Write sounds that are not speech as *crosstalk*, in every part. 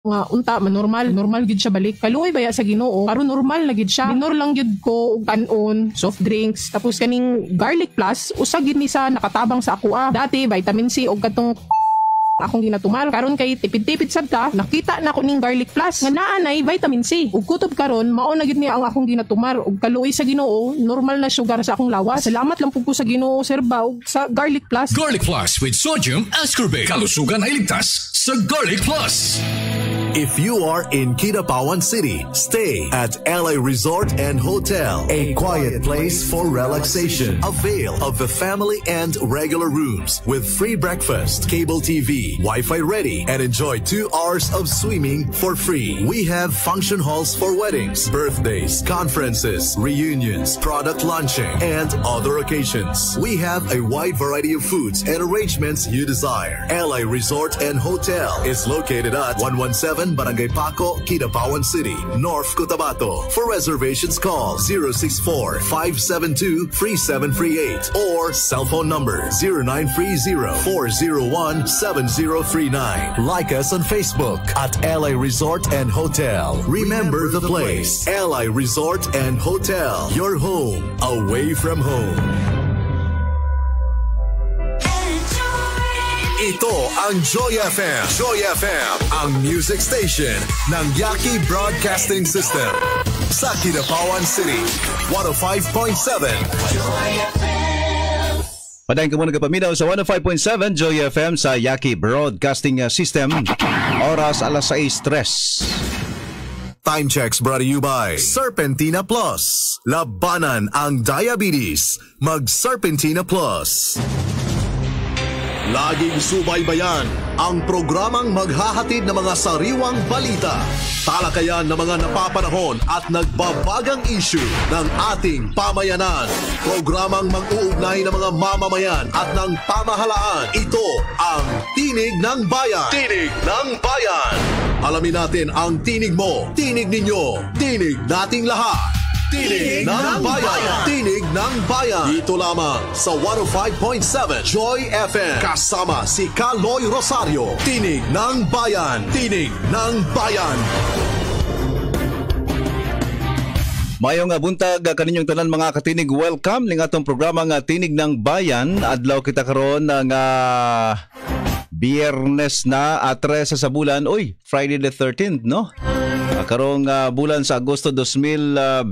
nga unta manormal normal gid siya balik kaluoy baya sa Ginoo pero normal na gid siya minor lang gid ko og kanon soft drinks tapos kaning garlic plus usa gid ni sa nakatabang sa akoa dati vitamin C og katong akong ginatumal karon kay tipid-tipid sad ta nakita na ko ning garlic plus nga naa nay vitamin C ug kutob karon mao na gid ni ang akong ginatumal og kaluoy sa Ginoo normal na sugar sa akong lawas salamat lang po ko sa Ginoo sir ba ug sa garlic plus garlic plus with sodium ascorbate kalusugan ay ligtas sa garlic plus If you are in Kitapawan City, stay at LA Resort and Hotel, a quiet place for relaxation. Avail of the family and regular rooms with free breakfast, cable TV, Wi-Fi ready, and enjoy two hours of swimming for free. We have function halls for weddings, birthdays, conferences, reunions, product launching, and other occasions. We have a wide variety of foods and arrangements you desire. LA Resort and Hotel is located at 117 7, Barangay Paco, Kinabawan City, North Cotabato. For reservations, call 064-572-3738 or cell phone number 0930-401-7039. Like us on Facebook at LA Resort and Hotel. Remember, the, place. LA Resort and Hotel. Your home away from home. Ito ang Joy FM. Joy FM, ang music station ng Yaki Broadcasting System. Sa Kinapawan City, 105.7. Joy FM. Padayon ka muna kapaminaw sa 105.7 Joy FM sa Yaki Broadcasting uh, System. Oras alas stress. Time checks brought to you by Serpentina Plus. Labanan ang diabetes. Mag Serpentina Plus. Laging subaybayan ang programang maghahatid ng mga sariwang balita, talakayan ng mga napapanahon at nagbabagang issue ng ating pamayanan. Programang mag-uugnay ng mga mamamayan at ng pamahalaan. Ito ang Tinig ng Bayan. Tinig ng Bayan. Alamin natin ang tinig mo, tinig ninyo, tinig nating lahat. Tinig ng Bayan. Tinig ng Bayan. Dito lamang sa 105.7 Joy FM. Kasama si Kaloy Rosario. Tinig ng Bayan. Tinig ng Bayan. Mayong buntag ah, kaninyong tanan mga katinig. Welcome ning atong programa nga Tinig ng Bayan. Adlaw kita karon ah, nga Biyernes na atres ah, sa bulan. Oy, Friday the 13th, no? Karong uh, bulan sa Agosto 2021, ah,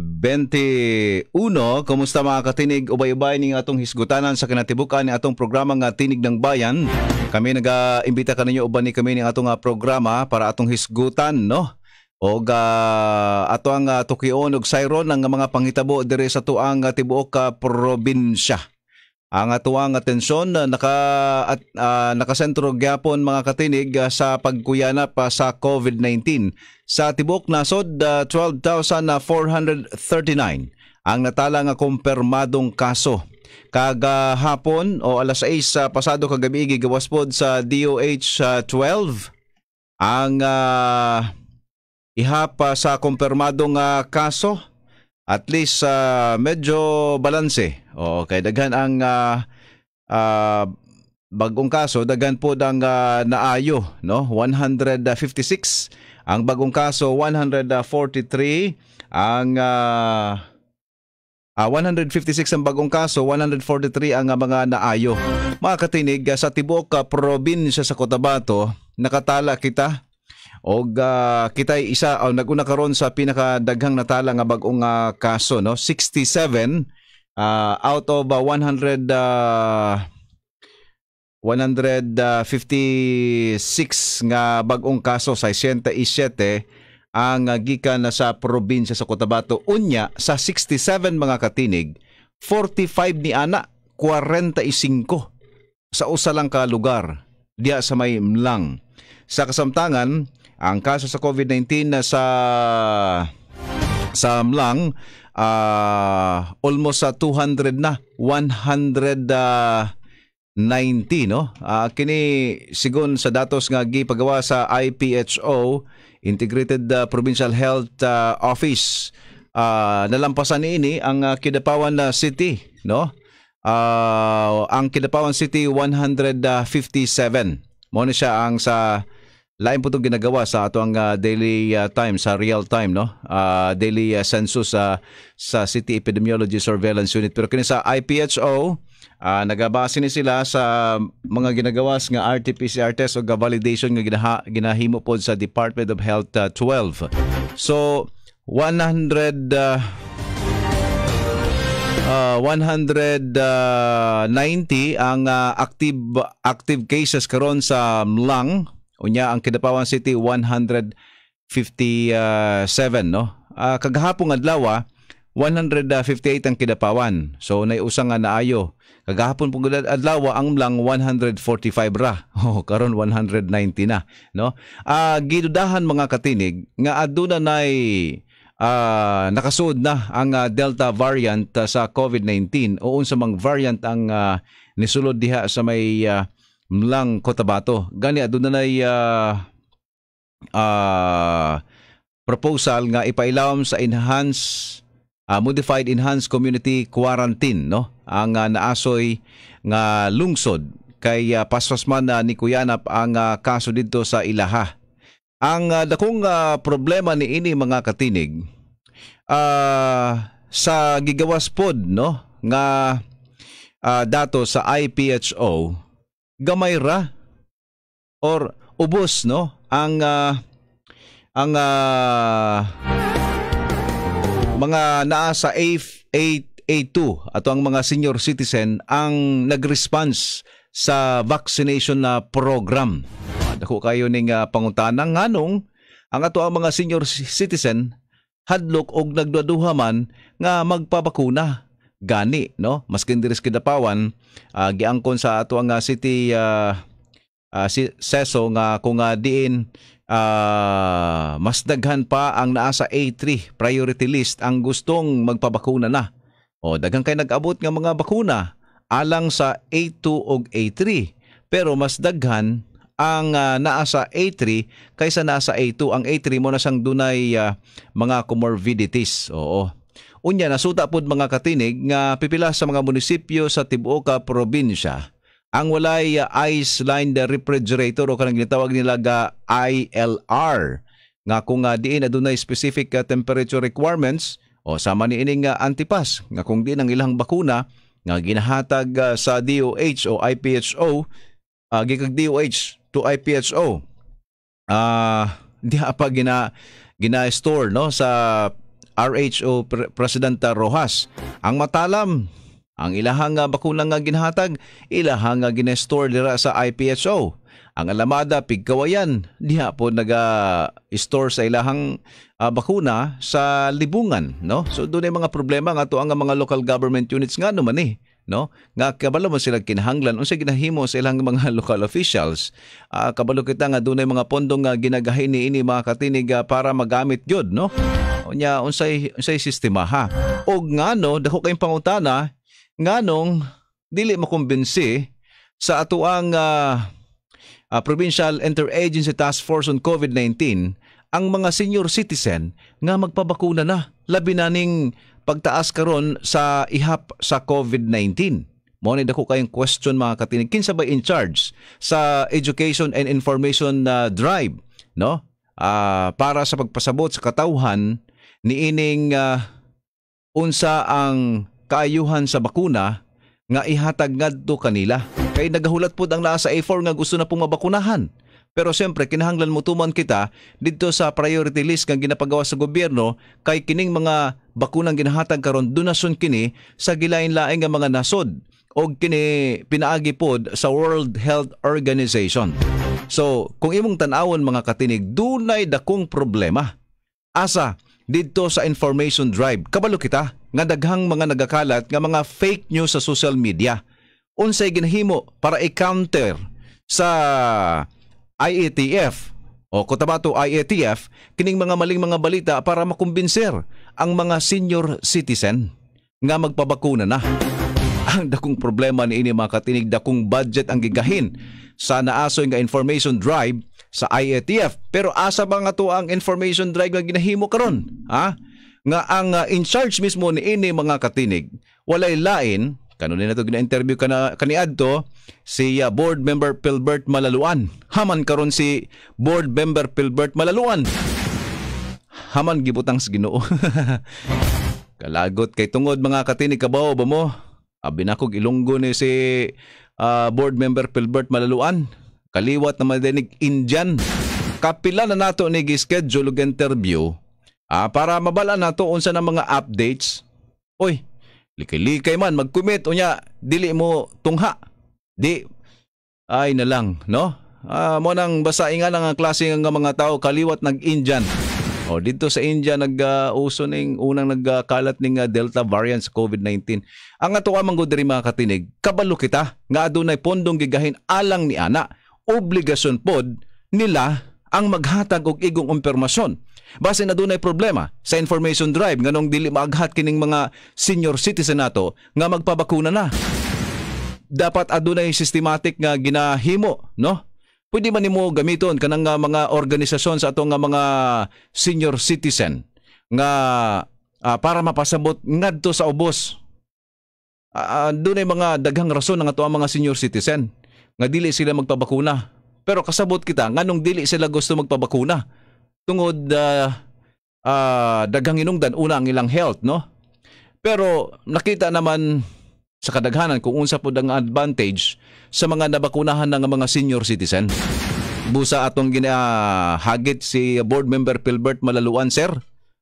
kumusta mga katinig ubay-ubay ning atong hisgutanan sa kinatibukan ni atong programa nga Tinig ng Bayan. Kami naga-imbita kaninyo uban ni kami ning atong uh, programa para atong hisgutan, no? o uh, ah, ato ang uh, tukion og sayron ang mga panghitabo diri sa tuang uh, tibuok ka uh, probinsya. Ang atuang atensyon na ah, naka, at, uh, nakasentro gyapon mga katinig uh, sa pagkuyanap pa sa COVID-19. Sa tibok nasod uh, 12,439 ang natala nga kumpirmadong kaso. Kagahapon o alas 6 uh, pasado kagabi gigawas pod sa DOH uh, 12 ang uh, ihapa sa kumpirmadong uh, kaso at least uh, medyo balanse. o kay daghan ang uh, uh, bagong kaso, daghan po dang uh, naayo, no? 156 ang bagong kaso, 143 ang uh, uh, 156 ang bagong kaso, 143 ang uh, mga naayo. Mga katinig, sa tibok uh, probinsya sa Cotabato, nakatala kita Og uh, kitay isa oh, naguna karon sa pinakadaghang natala nga bag-ong uh, kaso no 67 uh, ah, out of uh, 100 uh, 156 nga bag-ong kaso sa 67 ang gikan sa probinsya sa Cotabato unya sa 67 mga katinig 45 ni ana 45 sa usa lang ka lugar diya sa may Mlang. Sa kasamtangan, ang kaso sa COVID-19 na sa sa Amlang uh, ah, almost sa 200 na 190 ah, no uh, kini sigon sa datos nga gipagawa sa IPHO Integrated uh, Provincial Health uh, Office uh, nalampasan ini ang uh, Kidapawan uh, City no uh, ang Kidapawan City 157 mo na siya ang sa lain po itong ginagawa sa ato ang uh, daily uh, time sa real time no uh, daily uh, census uh, sa City Epidemiology Surveillance Unit pero kini sa IPHO uh, nagabase ni sila sa mga ginagawas nga RT-PCR test o nga validation nga ginaha, ginahimo pod sa Department of Health uh, 12 so 100 uh, Uh, 190 ang uh, active active cases karon sa Mlang Unya ang Kidapawan City 157 no. Uh, kagahapong adlaw 158 ah, ang Kidapawan. So nay usa nga naayo. Kagahapon pong adlaw ah, ang lang 145 ra. *laughs* Oh, karon 190 na, no? Uh, gidudahan mga katinig nga aduna nay uh, nakasuod na ang uh, Delta variant uh, sa COVID-19 o unsa mang variant ang uh, nisulod diha sa may uh, mlang Cotabato. Gani adun na nay uh, uh, proposal nga ipailawom sa enhanced uh, ah, modified enhanced community quarantine no ang uh, naasoy nga lungsod kay uh, paswasman uh, ni Kuyanap ang uh, kaso dito sa Ilaha. Ang uh, dakong uh, problema ni ini mga katinig uh, sa gigawas pod no nga uh, dato sa IPHO gamay ra or ubos no ang uh, ang uh, mga naa sa A2 ato ang mga senior citizen ang nag-response sa vaccination na program. Dako kayo ning uh, pangutana nganong ang ato ang mga senior citizen hadlok og nagduduha man nga magpabakuna gani no maskin diri sa Kidapawan uh, ah, giangkon sa ato nga city uh, uh, si seso nga kung uh, diin uh, mas daghan pa ang naa sa A3 priority list ang gustong magpabakuna na o daghan kay nag-abot nga mga bakuna alang sa A2 ug A3 pero mas daghan ang uh, naa sa A3 kaysa naa A2 ang A3 mo na sang dunay uh, mga comorbidities oo Unya nasuta pod mga katinig nga pipila sa mga munisipyo sa tibuoka probinsya ang walay uh, ice line the refrigerator o kanang ginatawag nila ga ILR nga kung uh, diin adunay specific uh, temperature requirements o sama ni ining uh, antipas nga kung diin ang ilang bakuna nga ginahatag uh, sa DOH o IPHO uh, gikag DOH to IPHO ah uh, *laughs* diha pa gina gina store no sa RHO Pre- Presidenta Rojas. Ang matalam, ang ilahang nga bakuna nga ginhatag, ilahang ginestore dira sa IPSO. Ang alamada pigkawayan diha po naga-store sa ilahang uh, bakuna sa libungan, no? So doon ay mga problema nga to ang mga local government units nga naman eh no nga kabalo man sila kinahanglan unsa ginahimo sa ilang mga *laughs* local officials uh, kabalo kita nga dunay mga pondong nga ginagahin ni ini mga katinig uh, para magamit gyud no nya unsay unsay sistema ha. Og ngano dako kayong pangutana nganong dili makumbinsi sa atoang uh, ah, uh, ah, Provincial Interagency Task Force on COVID-19 ang mga senior citizen nga magpabakuna na labi na ning pagtaas karon sa ihap sa COVID-19. Mo ni dako kayong question mga katinig kinsa ba in charge sa education and information uh, drive no? Uh, para sa pagpasabot sa katawhan niining uh, ah, unsa ang kaayuhan sa bakuna nga ihatag ngadto kanila. Kay nagahulat pud ang naa sa A4 nga gusto na pong mabakunahan. Pero siyempre, kinahanglan mo tuman kita didto sa priority list nga ginapagawa sa gobyerno kay kining mga bakunang ginahatag karon donasyon kini sa gilain-laing nga mga nasod og kini pinaagi pod sa World Health Organization. So, kung imong tan-awon mga katinig, dunay dakong problema. Asa didto sa information drive kabalo kita nga daghang mga nagakalat nga mga fake news sa social media unsay ginahimo para i-counter sa IETF o kutabato IETF kining mga maling mga balita para makumbinser ang mga senior citizen nga magpabakuna na ang dakong problema ni ini mga katinig dakong budget ang gigahin sa naasoy nga information drive sa IATF. Pero asa ba nga to ang information drive nga ginahimo karon? Ha? Nga ang uh, in charge mismo ni ini mga katinig walay lain kanunay kanunin nato gina-interview kana kaniadto si uh, board member Philbert Malaluan. Haman karon si board member Philbert Malaluan. Haman gibutang sa Ginoo. *laughs* Kalagot kay tungod mga katinig kabaw ba mo? Abi na kog ilunggo ni si uh, board member Philbert Malaluan. Kaliwat na madinig Indian. Kapila na nato ni schedule og interview uh, para mabala nato unsa na mga updates. Oy, likay-likay man mag-commit unya dili mo tungha. Di ay na lang, no? Uh, mo nang basaingan ang klase ng mga tao kaliwat nag-Indian. Oh, dito sa India nag-uso uh, ning unang nagkalat ning uh, ah, Delta variant sa COVID-19. Ang ato ka manggo diri mga katinig, kabalo kita nga adunay pondong gigahin alang ni ana. Obligasyon pod nila ang maghatag og igong impormasyon. Base na dunay problema sa information drive nganong dili maaghat kining mga senior citizen nato nga magpabakuna na. Dapat adunay systematic nga ginahimo, no? pwede man nimo gamiton kanang mga organisasyon sa atong mga senior citizen nga uh, para mapasabot ngadto sa ubos. Uh, doon ay mga daghang rason ng ato ang mga senior citizen nga dili sila magpabakuna. Pero kasabot kita nganong dili sila gusto magpabakuna tungod uh, uh, daghang inungdan una ang ilang health no. Pero nakita naman sa kadaghanan kung unsa pud ang advantage sa mga nabakunahan ng mga senior citizen. Busa atong ginahagit si board member Philbert Malaluan, sir.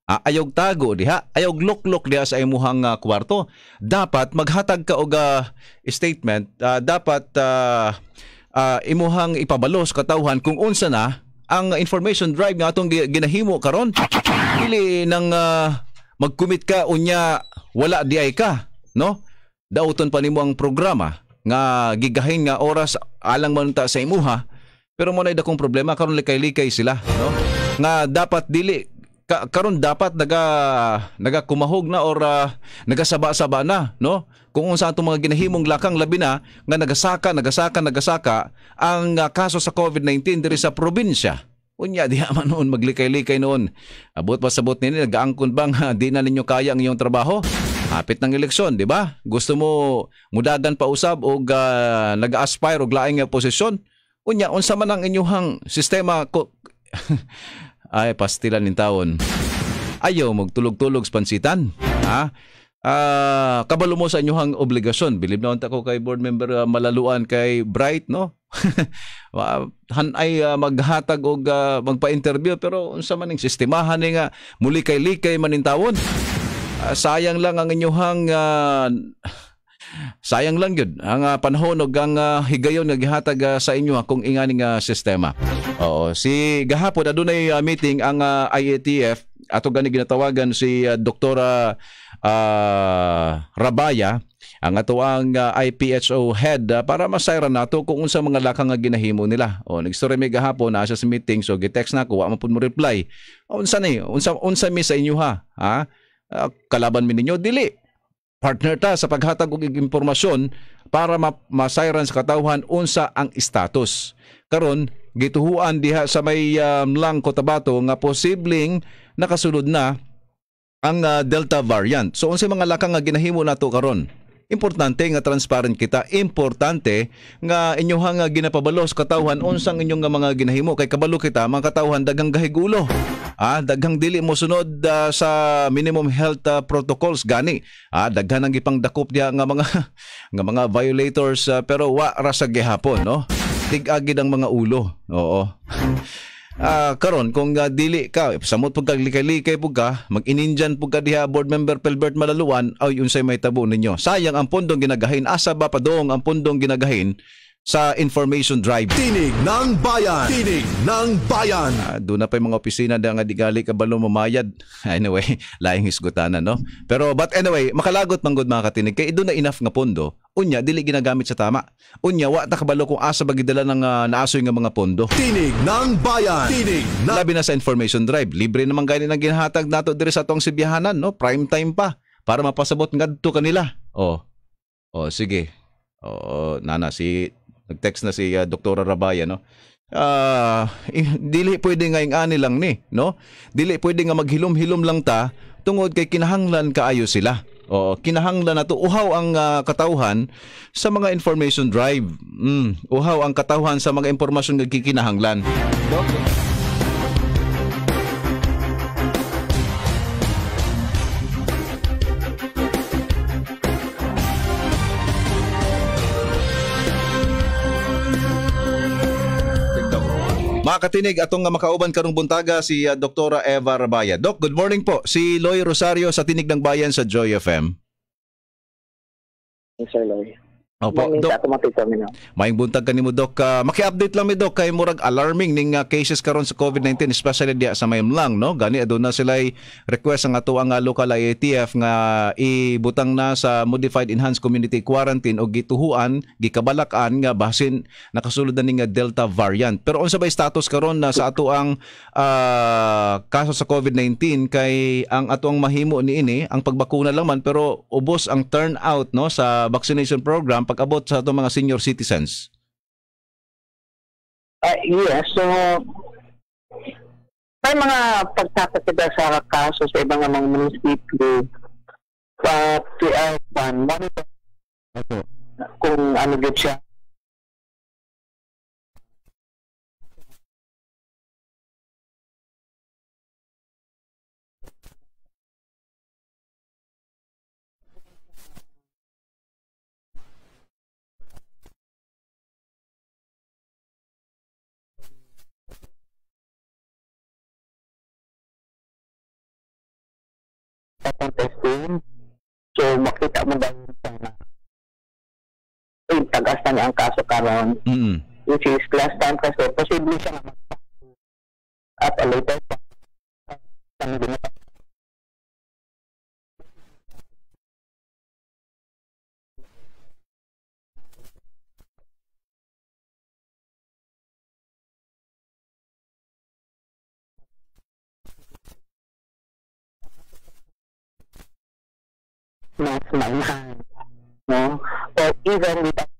Ah, ayog tago diha, ayog luklok diha sa imuhang uh, kwarto. Dapat maghatag ka og uh, statement, uh, dapat uh, uh, imuhang ipabalos katawhan kung unsa na ang information drive nga atong ginahimo karon. Dili nang uh, mag-commit ka unya wala diay ka, no? Dauton pa nimo ang programa nga gigahin nga oras alang man ta sa imuha pero mo na dakong problema karon likay-likay sila no nga dapat dili ka, karon dapat naga naga kumahog na or uh, nagasaba-saba na no kung unsa atong mga ginahimong lakang labi na nga nagasaka nagasaka nagasaka ang uh, kaso sa COVID-19 diri sa probinsya Unya, di man noon, maglikay-likay noon. Abot pa sabot nini, nagaangkon bang *laughs* di na ninyo kaya ang iyong trabaho? Hapit ng eleksyon, di ba? Gusto mo mudagan pa usab o uh, nag-aspire o laing posisyon? Unya, unsa man ang inyuhang sistema ko... *laughs* Ay, pastilan nin taon. Ayaw magtulog-tulog pansitan. Ha? Ah, uh, kabalo mo sa inyuhang obligasyon. Bilib na unta ko kay board member uh, Malaluan kay Bright, no? *laughs* hanay uh, ah, maghatag og uh, magpa-interview pero unsa man ning sistemahan eh, nga muli kay likay manintawon. Ah, sayang lang ang inyuhang uh, ah, sayang lang yun ang uh, panahon og ang uh, higayon nga gihatag uh, sa inyo kung inganing uh, sistema. Oo, si gahapon adunay uh, meeting ang uh, IATF ato gani ginatawagan si uh, Dr. Uh, Rabaya ang ato ang uh, IPHO head uh, para masayra nato kung unsa mga lakang nga ginahimo nila. O nagstory mi gahapon na sa meeting so gitext na ko wa man pud mo reply. Unsa ni? Unsa unsa mi sa inyo ha? Ha? uh, kalaban mi ninyo dili partner ta sa paghatag og impormasyon para ma masayran sa katawhan unsa ang status karon gituhuan diha sa may um, ah, lang Cotabato nga posibleng nakasulod na ang uh, Delta variant so unsay mga lakang nga ginahimo nato karon importante nga transparent kita importante nga inyong nga ginapabalos katawhan unsang inyong nga mga ginahimo kay kabalo kita mga katawhan daghang gahigulo Ah, daghang dili mo sunod uh, sa minimum health uh, protocols gani. Ah, daghan ang ipangdakop niya nga mga *laughs* nga mga violators uh, pero wa ra sa gihapon, no? Tigagid ang mga ulo. Oo. *laughs* Ah, karon kung uh, dili ka samot pug kaglikay-likay pug ka, mag-ininjan pug ka diha board member Pelbert Malaluan, aw unsay may tabo ninyo. Sayang ang pondong ginagahin, asa ba padong ang pondong ginagahin sa information drive. Tinig ng bayan! Tinig ng bayan! Uh, doon na pa yung mga opisina na nga digali kabalo mamayad. *laughs* Anyway, laing hisgutanan, no? Pero but anyway, makalagot mang good mga katinig. Kaya doon na enough nga pondo. Unya, dili ginagamit sa tama. Unya, wa ta kabalo kung asa bagidala ng uh, naasoy nga mga pondo. Tinig ng bayan! Tinig na... Labi na sa information drive. Libre naman gani ng ginhatag nato diri sa atong sibihanan, no? Prime time pa. Para mapasabot ngadto kanila. Oh. Oh, sige. Oh, nana si Nag-text na si uh, ah, Dr. Rabaya, no? Uh, ah, dili pwede nga ani lang ni, no? Dili pwede nga maghilom-hilom lang ta tungod kay kinahanglan kaayo sila. Oo, kinahanglan na to. Uhaw ang uh, katauhan sa mga information drive. Mm, uhaw ang katauhan sa mga impormasyon nga kikinahanglan. Okay. Makatinig atong nga makauban karong buntaga si uh, ah, Dr. Eva Rabaya. Doc, good morning po. Si Loy Rosario sa Tinig ng Bayan sa Joy FM. Yes, sir, Loy. Opo, Dok. Automatic kami na. Maayong buntag kanimo Dok. Uh, maki-update lang mi Dok kay murag alarming ning uh, cases karon sa COVID-19 especially diya sa Mayamlang, no? Gani aduna sila'y request ang ato ang uh, local IATF nga ibutang na sa modified enhanced community quarantine o gituhuan, gikabalakan nga basin nakasulod na ning Delta variant. Pero unsa ba status karon na sa ato ang uh, kaso sa COVID-19 kay ang ato ang mahimo ini, ang pagbakuna lang man pero ubos ang turnout no sa vaccination program ang pag-abot sa itong mga senior citizens? Uh, yes, so may mga pagtatatada sa kaso sa ibang mga munisipyo sa PR1 monitor kung ano gud siya papunta stream. So, makita mo daw yung sana. Ay, tagas na niya ang kaso karon. Mm -hmm. Which is class time kasi, posible siya na magpa at a later time, hindi uh, na not my mind. You know? But even with that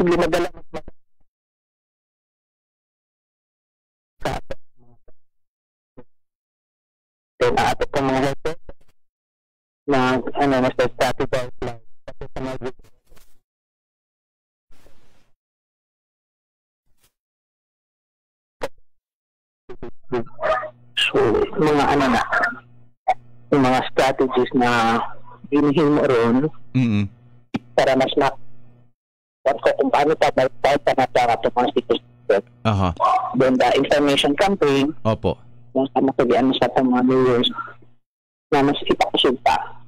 posible magdala sa atin ato po mga helper na ano, mas strategize lang kasi sa mga group So, mga ano na, yung mga strategies na inihimo ron mm-hmm. para mas mak what ko kung paano pa balik pa na sa ato mga citizens. Aha. Then the information campaign. Opo. Yung sa matagian sa ato mga viewers na mas ipakusog pa.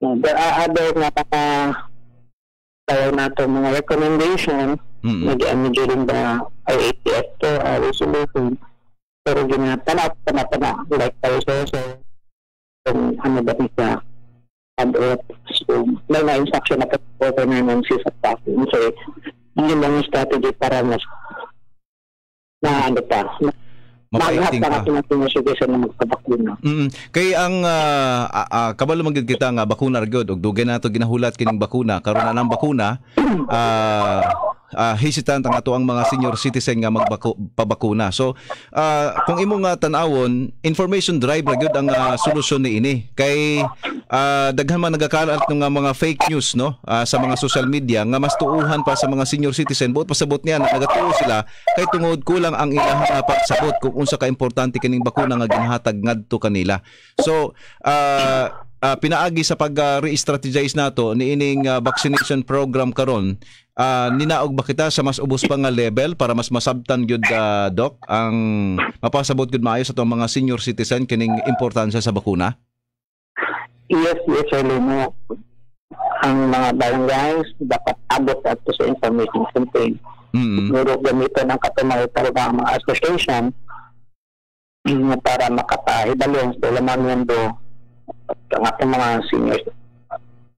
There are other napaka tayo na ito mga recommendation mm-hmm. nag-ano during the IATF to uh, resolution pero ginatala, tanatana like tayo sa so, kung ano ba siya and or so may na-instruction na po governances at staffing. So, yun lang yung strategy para mas na ano pa, Mapaiting pa. Lahat na ng magpabakuna. Mm -hmm. Kay ang uh, ah, uh, ah, ah, kabalo magid kita nga bakuna gyud og dugay nato ginahulat kining bakuna karon na lang bakuna uh, uh, ah, hesitant ang ato ang mga senior citizen nga magpabakuna. So uh, kung imo nga ah, tan-awon, information drive ra gyud ang uh, solusyon ni ini. Kay uh, daghan man nagakalat ng mga fake news no uh, sa mga social media nga mas tuuhan pa sa mga senior citizen buot pasabot niya nagatuo sila kay tungod kulang ang ilang uh, pagsabot kung unsa ka importante kining bakuna nga ginhatag ngadto kanila. So uh, uh, pinaagi sa pag-re-strategize nato ni ining uh, vaccination program karon uh, ninaog ba kita sa mas ubos pa nga level para mas masabtan gyud uh, doc ang mapasabot gyud maayo sa tong mga senior citizen kining importansya sa bakuna? Yes, yes, sir mo Ang mga barangays dapat abot ato sa information campaign. Mm-hmm. Siguro gamitin ang katumahitaro ng mga association mm, para makapahibalong sa lamang mundo at ang ating mga senior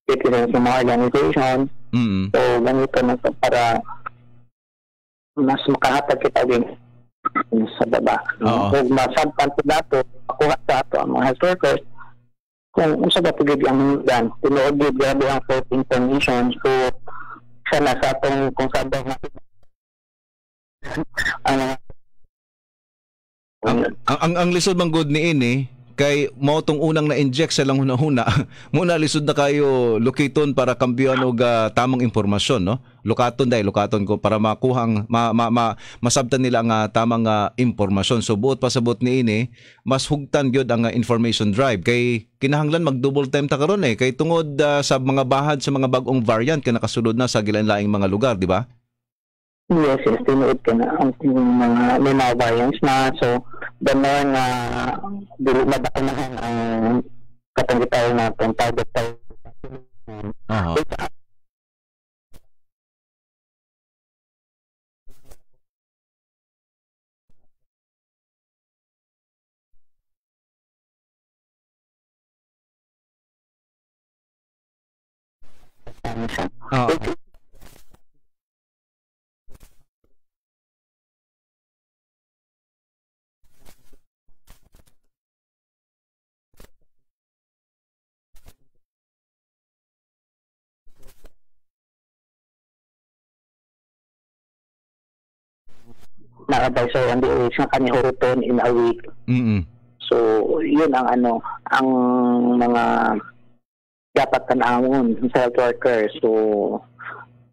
citizens ng mga organization Mm-hmm. So, ganito na to para mas makahatag kita din sa baba. Oo. Kung masabtan ko dato, makuha sa ato ang mga health workers, kung unsa ba pagid ang mundan, tinuod gid grabe ang fourth information. So, siya nasa sa atong kung sa ba ang, ang, ang, ang, ang lisod mang good ni ini, eh, kay mao tong unang na-inject sa lang huna-huna *laughs* muna lisod na kayo lokiton para kambiyon og uh, ah, tamang impormasyon no lokaton dai lokaton ko para makuha ang ma, ma, ma, masabtan nila ang uh, tamang uh, impormasyon so buot pasabot ni ini mas hugtan gyud ang uh, information drive kay kinahanglan mag double time ta karon eh kay tungod uh, sa mga bahad sa mga bagong variant kay nakasulod na sa gilanlaing mga lugar di ba Yes, yes, tinuod ka na ang mga may mga variants na so gano'n na dili mabakinahan ang katanggitaw natin target tayo. Uh-huh. Ah, Oo. Okay. na advisor on the OH na kami huruton in a week. Mm-hmm. So, yun ang ano, ang mga dapat tanawon sa health worker. So,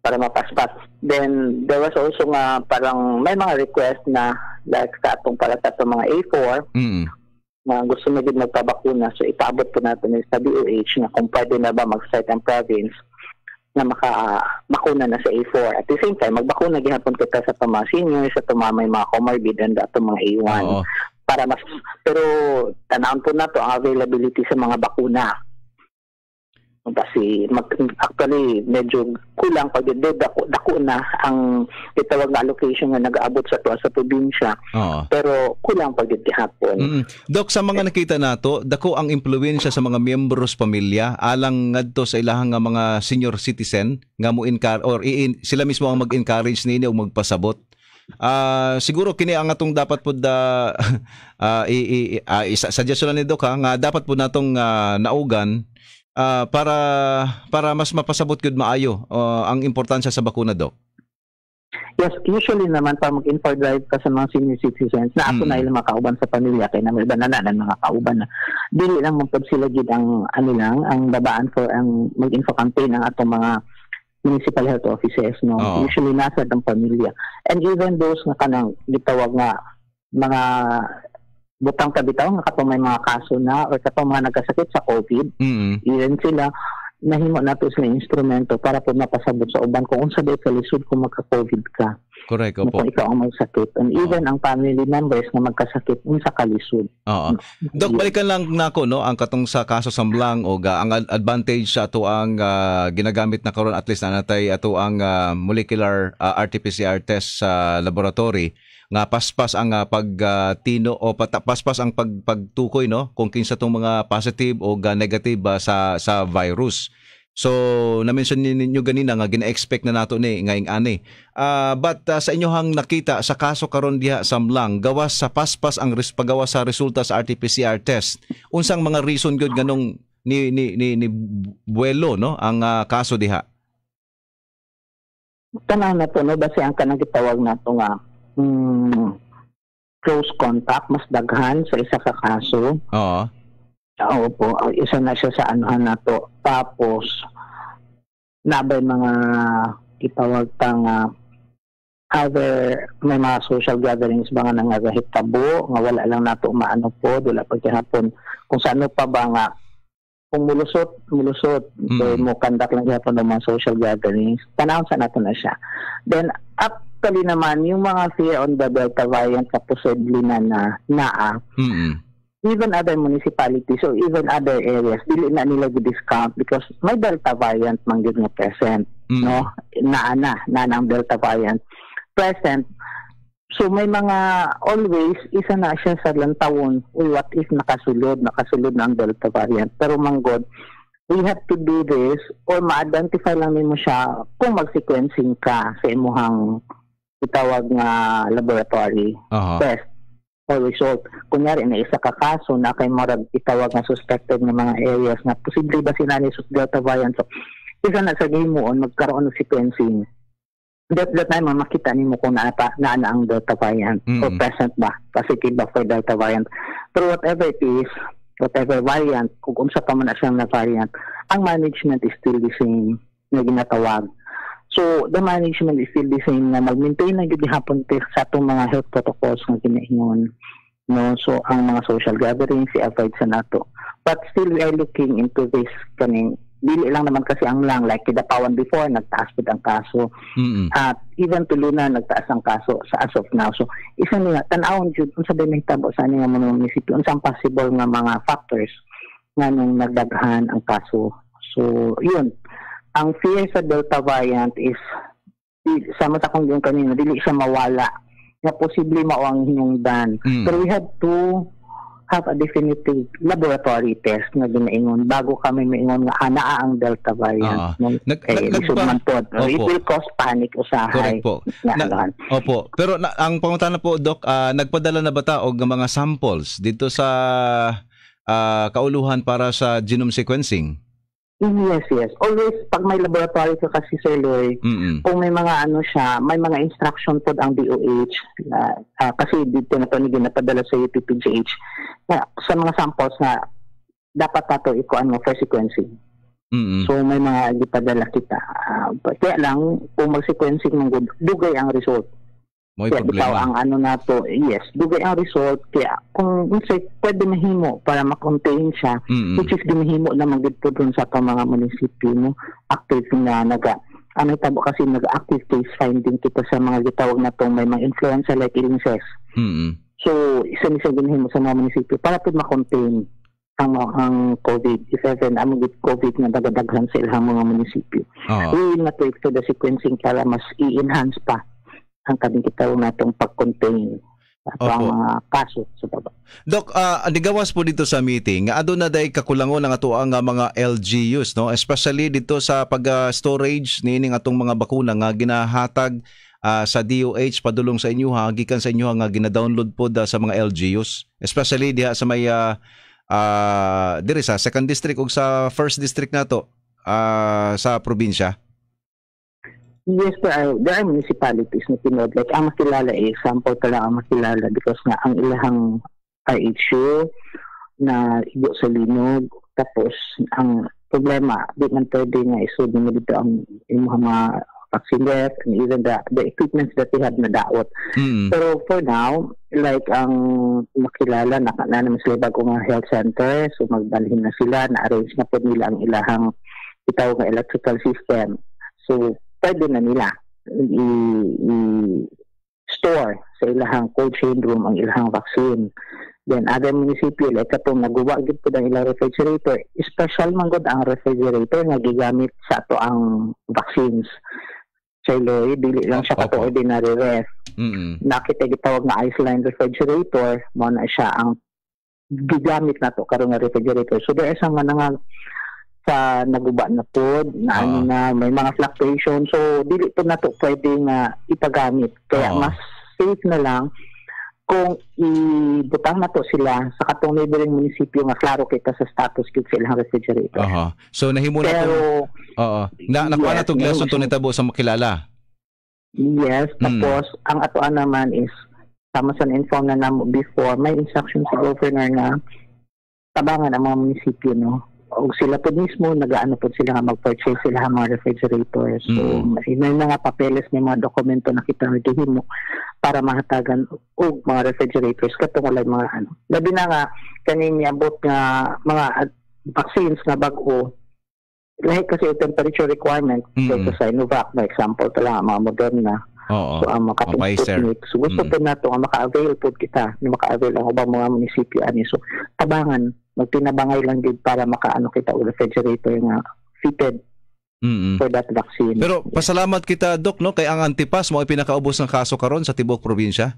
para mapaspas. Then, there was also nga parang may mga request na like sa atong para sa mga A4 mm-hmm. na gusto mo din magpabakuna. So, itabot po natin sa DOH na kung pwede na ba mag-site ang province na maka makuna na sa A4. At the same time, magbakuna gihapon kita sa pamang senior, sa tumamay mga comorbid and ato mga A1. Oo. Para mas pero tanawon po na to availability sa mga bakuna kasi mag, actually medyo kulang pag dito dako, dako na ang itawag na allocation na nag-aabot sa tuwa sa probinsya Oo. pero kulang pag dito hapon mm. Dok, sa mga nakita nato dako ang impluwensya sa mga miyembros pamilya alang ngadto sa ilahang nga mga senior citizen nga mo encourage or i- sila mismo ang mag-encourage ninyo o magpasabot Uh, siguro kini ang atong dapat pud da uh, uh, *laughs* ah, i, i, uh, ah, i, suggestion ni Doc ha, nga dapat pud natong uh, naugan uh, para para mas mapasabot gud maayo uh, ang importansya sa bakuna do? Yes, usually naman pa mag-in drive ka sa mga senior citizens na ako mm. na ilang mga kauban sa pamilya kay na may banananan mga kauban na dili lang magpad sila gid ang ano lang ang babaan for ang mag-info campaign ng atong mga municipal health offices no oh. usually nasa ang pamilya and even those nga kanang gitawag nga mga butang kabitaw nga katong may mga kaso na or katong mga nagkasakit sa COVID, mm-hmm. iyon sila nahimo na sa instrumento para po mapasabot sa uban kung unsa day ka lisod kung magka-COVID ka. Correct, opo. Kung ikaw ang may sakit. And even oh. ang family members na magkasakit, unsa sa kalisod. Oo. Dok, balikan lang nako no ang katong sa kaso samblang o ga, ang advantage sa ato ang uh, ginagamit na karon at least na natay ato ang uh, molecular uh, ah, RT-PCR test sa laboratory nga paspas ang uh, ah, pagtino ah, uh, o pata, paspas ang pag, pagtukoy no kung kinsa tong mga positive o uh, negative uh, sa sa virus. So na-mention ninyo ganina nga gina-expect na nato ni ngaing ani. Uh, but uh, sa inyo hang nakita sa kaso karon diha sa Mlang gawas sa paspas ang res pagawa sa resulta sa RT-PCR test. Unsang mga reason gud ganong ni ni ni, ni Buelo no ang uh, kaso diha? Tanan na to no base ang kanang gitawag nato nga mm, close contact, mas daghan sa isa ka kaso. Oo. Ah, Oo po. Ah, isa na siya sa anuhan na to. Tapos, nabay mga kitawag tang uh, other may mga social gatherings ba nga nangagahit tabo nga wala lang nato maano po dula pa gihapon kung sano pa ba nga kung mulusot mulusot mm. -hmm. Eh, mo kandak lang gihapon ng mga social gatherings tanawon sa nato na siya then Actually naman, yung mga fear on the Delta variant na posible na na naa, ah, mm-hmm. even other municipalities or even other areas, dili na nila discount because may Delta variant man yun nga present. Mm-hmm. No? Naa na, naa na ang Delta variant. Present, So may mga always isa na siya sa lantawon. what if nakasulod, nakasulod na ang Delta variant. Pero manggod, we have to do this or ma-identify lang nimo siya kung mag-sequencing ka sa imuhang itawag na laboratory uh-huh. test or result. Kunyari, na isa ka kaso na kay Morag itawag na suspected ng mga areas na posible ba sinali sa Delta variant. So, isa na sabihin mo magkaroon ng sequencing. That that time, makita nimo kung na, na, na ang Delta variant mm-hmm. or present ba, positive ba for Delta variant. Pero whatever it is, whatever variant, kung unsa pa man na siyang na variant, ang management is still the same na ginatawag So, the management is still the same na mag-maintain na gud gihapon sa atong mga health protocols nga kinahanglan no so ang mga social gatherings si avoid sa nato but still we are looking into this kaning dili lang naman kasi ang lang like kidapawan before nagtaas pud ang kaso mm-hmm. at even tuluna nagtaas ang kaso sa as of now so isa niya tan-awon jud unsa may tabo sa nga mga munisipyo unsa ang possible nga mga factors nga nung nagdaghan ang kaso so yun ang fear sa Delta variant is sama sa kung yung kanina, dili siya mawala na posible mawang hinungdan. Mm. Pero we had to have a definitive laboratory test na ginaingon bago kami maingon nga ana ah, ang delta variant uh, nag, eh, nag, nag, nag, opo. it will cause panic usahay correct po na, opo pero na, ang pangutana po doc uh, nagpadala na ba ta og mga samples dito sa uh, kauluhan para sa genome sequencing Yes, yes. Always, pag may laboratory ka kasi, Sir Loy, mm-hmm. kung may mga ano siya, may mga instruction po ang DOH, uh, ah, uh, kasi dito na to na ginapadala sa UPPGH, na, sa mga samples na dapat tato ikuan mo for sequencing. Mm-hmm. So, may mga ipadala kita. Uh, kaya lang, kung mag-sequencing ng good, dugay ang result. Mo'y yeah, problema. Ikaw, ang ano na to, yes, dugay ang result. Kaya kung kasi pwede mahimo para ma-contain siya, mm-hmm. which is ginahimo na magdito dun sa itong mga munisipyo, mo, active na naga ano tabo kasi nag-active case finding kita sa mga gitawag na tong may mga influenza like illnesses. Mm-hmm. So, isa ni sa ginahimo sa mga munisipyo para po ma-contain ang, ang COVID, if ever na amigit COVID na dagadaghan sa ilang mga munisipyo. Uh-huh. We will na take to the sequencing para mas i-enhance pa ang kabigitaw natong pag-contain ato Opo. ang mga kaso sa baba. Doc, uh, ah, nigawas po dito sa meeting, ah, nga na day kakulangon ang ato ang ah, mga LGUs, no? especially dito sa pag-storage nining atong mga bakuna nga ginahatag uh, sa DOH padulong sa inyo ha, gikan sa inyo nga gina-download po da sa mga LGUs, especially diha sa may uh, uh, diri sa second district ug sa first district nato uh, sa probinsya. Yes, there are, there are municipalities na pinod. Like, ang makilala eh, example talaga ang makilala because nga ang ilahang RHU na igo sa linog, tapos ang problema, di man pwede nga isod mo dito ang imuha mga vaccinated and even the, the equipments that they had na daot. Mm. Pero for now, like ang makilala, na, na naman sila bago nga health center, so magbalhin na sila, na-arrange na po nila ang ilahang itaw nga electrical system. So, pwede na nila i-store sa ilahang cold chain room ang ilahang vaccine. Then other munisipyo, like atong nagawa gid po ng ilang refrigerator, special man gud ang refrigerator nga gigamit sa ato ang vaccines. Sa Iloy, eh, dili lang siya okay. ordinary ref. Mm-hmm. Nakita gitawag na ice line refrigerator, mo na siya ang gigamit na to karong refrigerator. So there is ang manangag sa naguba na pod na uh na may mga fluctuation so dili po na to pwedeng uh, ipagamit kaya uh mas safe na lang kung ibutang na to sila sa katong neighboring munisipyo nga klaro kita sa status kit sila refrigerator. Uh-huh. So nahimo na Pero, to. Oo. Na nakuha yes, na to lesson to nitabo sa makilala. Yes, hmm. tapos mm. ang atoan naman is tama sa inform na namo before may instruction sa governor na tabangan ang mga munisipyo no o sila po mismo, nagaano po sila nga mag-purchase sila mga refrigerator. So, mm-hmm. may mga papeles, may mga dokumento na kita nagihin mo para mahatagan og mga refrigerators katungulay mga ano. Labi na nga, kaninya both nga mga vaccines na bago lahat kasi yung temperature requirement mm-hmm. So, sa Sinovac, na example talaga, mga Moderna, Oo. So, ang um, mga kapintunik. So, gusto mm. po na ito, maka-avail po kita, na maka-avail ang ubang mga munisipyo. Ani. So, tabangan, magtinabangay lang din para makaano kita o refrigerator nga ah, fitted Mm-hmm. for that vaccine. Pero pasalamat kita, Doc, no? kay ang antipas mo ay pinakaubos ng kaso karon sa Tibok probinsya.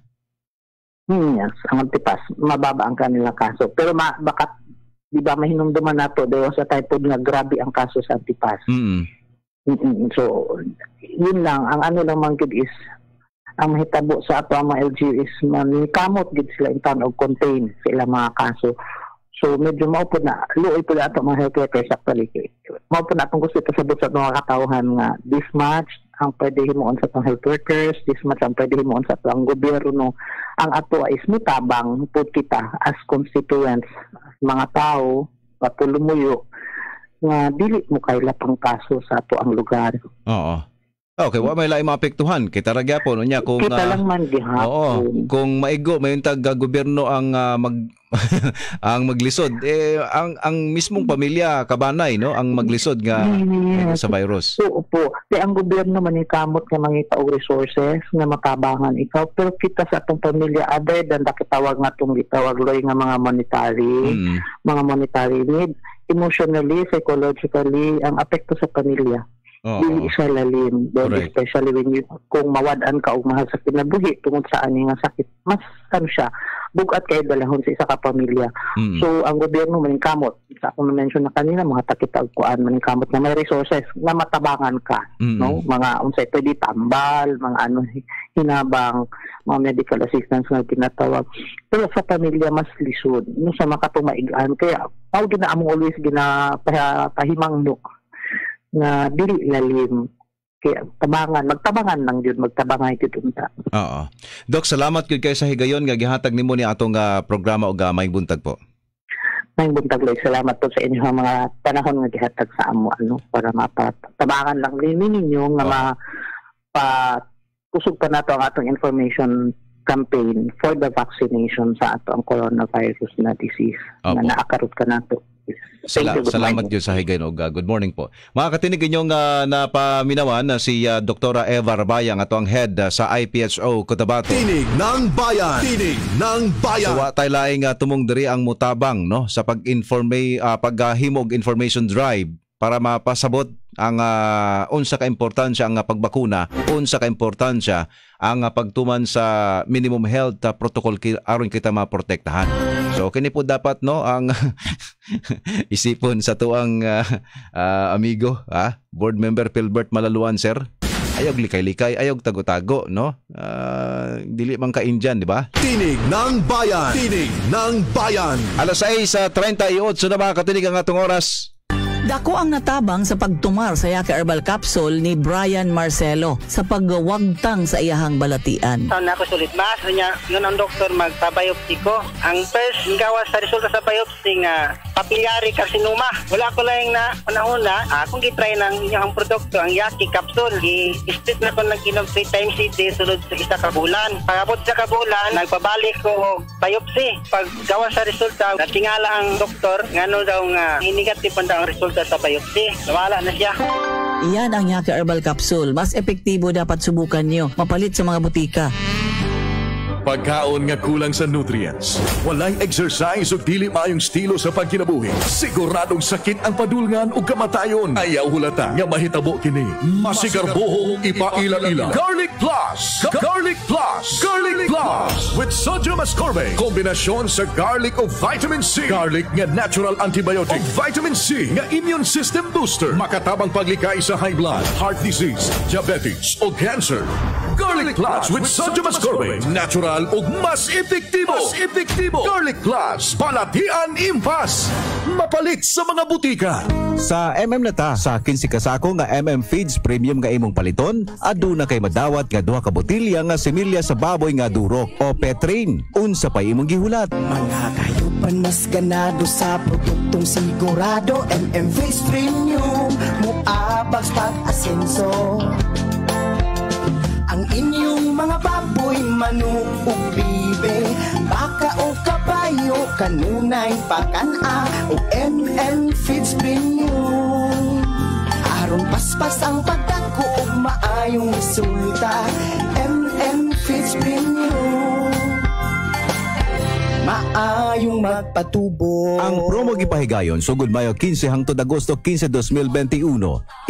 Hmm, yes, ang antipas. Mababa ang kanilang kaso. Pero ma- baka, di ba, mahinumduman na to, dahil sa typhoid nga, grabe ang kaso sa antipas. mm mm So, yun lang. Ang ano lang man gid is, ang mahitabo sa ato ang mga LGU is man, kamot gid sila in town o contain sila mga kaso. So medyo maupo na, luoy po lahat mga healthcare actually. Maupo na itong gusto ito sa busat mga katawhan nga this much ang pwede himuon sa mga health workers, this much ang pwede himuon sa itong gobyerno. Ang ato is mutabang po kita as constituents, mga tao, patulumuyo, nga dili mo kay lapang kaso sa ato ang lugar. Oo. Okay, wa may lain mapektuhan. Kita ra gyapon unya kung Kita uh, lang man gihapon. Oo, kung maigo may untag gobyerno ang uh, mag *laughs* ang maglisod eh ang ang mismong pamilya kabanay no ang maglisod nga mm, yes. Ano, sa virus. Oo po. Kay ang gobyerno man ikamot nga mangita og resources nga matabangan ikaw pero kita sa atong pamilya other than dakitawag nga atong gitawag loy nga mga monetary mm. mga monetary need emotionally, psychologically ang apekto sa pamilya. Oh, dili siya lalim. Then, right. especially when you, kung mawadaan ka o mahal sa kinabuhi tungod sa ani nga sakit, mas ano siya, bugat kay dalahon sa isa ka pamilya. Mm. So ang gobyerno maning kamot. Sa akong mention na kanina mga takit og kuan maning kamot na may resources na matabangan ka, mm. no? Mga unsay pwede tambal, mga ano hinabang, mga medical assistance nga tinatawag. Pero sa pamilya mas lisod no sa makatumaig-an kaya how na among always gina pahimang no nga dili lalim kaya tabangan magtabangan lang jud magtabangan jud oo doc salamat gud kay sa higayon nga gihatag nimo ni atong uh, programa og uh, ah, maayong buntag po maayong buntag lay salamat po sa inyo mga panahon nga gihatag sa amo ano para mapatabangan lang nimo ninyo nga ma pa kusog pa nato ang atong information campaign for the vaccination sa atong coronavirus na disease Opo. na naakarot ka nato Sala- salamat Diyos sa higayon. Og, good morning po. Mga katinig inyong uh, napaminawan na si uh, ah, Dr. Eva Rabayang ato ang head uh, sa IPSO Cotabato. Tinig ng bayan. Tinig ng bayan. Suwa so, tay laing uh, tumong diri ang mutabang no sa pag-informe uh, paghimog information drive para mapasabot ang uh, unsa ka importansya ang uh, pagbakuna, unsa ka importansya ang uh, pagtuman sa minimum health uh, protocol aron kita maprotektahan. So kini po dapat no ang *laughs* *laughs* isipon sa tuang uh, ah, uh, ah, amigo, ha? Board member Philbert Malaluan, sir. Ayog likay-likay, ayog tago-tago, no? Uh, dili man ka Indian, di ba? Tinig ng Bayan! Tinig ng Bayan! Alas 6.38 na mga katinig ang atong oras. Dako ang natabang sa pagtumar sa Yaki Herbal Capsule ni Brian Marcelo sa pagwagtang sa iyahang balatian. Saan na ako sulit mas? Niya, nun ang doktor magpabiopsi ko. Ang first gawa sa resulta sa biopsy nga papillary carcinoma. Wala ko lang na una-una, akong ah, gitry ng inyong produkto, ang Yaki Capsule. I-split na ko ng inom 3 times a day sulod sa isa kabulan. Pagabot sa kabulan, nagpabalik ko biopsy. Pag gawa sa resulta, natingala ang doktor, nga ano daw nga, negative ang resulta siya sa biopsy. Lumala na siya. Iyan ang Yaki Herbal Capsule. Mas epektibo dapat subukan nyo. Mapalit sa mga butika. Pagkaon nga kulang sa nutrients. Walay exercise o dili maayong estilo sa pagkinabuhi. Siguradong sakit ang padulngan o kamatayon. Ayaw hulata nga mahitabo kini. Masigarboho ipaila-ila. Garlic Plus! Ga garlic Plus! Garlic Plus! With sodium ascorbate. Kombinasyon sa garlic o vitamin C. Garlic nga natural antibiotic. O vitamin C nga immune system booster. Makatabang paglikay sa high blood, heart disease, diabetes o cancer. Garlic, garlic Plus with, with sodium ascorbate. Natural natural ug mas epektibo. Mas epektibo. Garlic Plus, palatian impas. Mapalit sa mga butika. Sa MM na ta, sa akin si kasako nga MM Feeds Premium nga imong paliton, aduna kay madawat nga duha ka botilya nga similya sa baboy nga durok o petrain. Unsa pa imong gihulat? Mga kayupan mas ganado sa produktong sigurado MM Feeds Premium, muabag start asenso. Ang inyong baboy, manok o bibe Baka o kabayo, kanunay pakana O ML Feeds Premium Aron paspas ang pagdako o maayong resulta ML Feeds Premium Maayong magpatubo. Ang promo gipahigayon sugod Mayo 15 hangtod Agosto 15, 2021.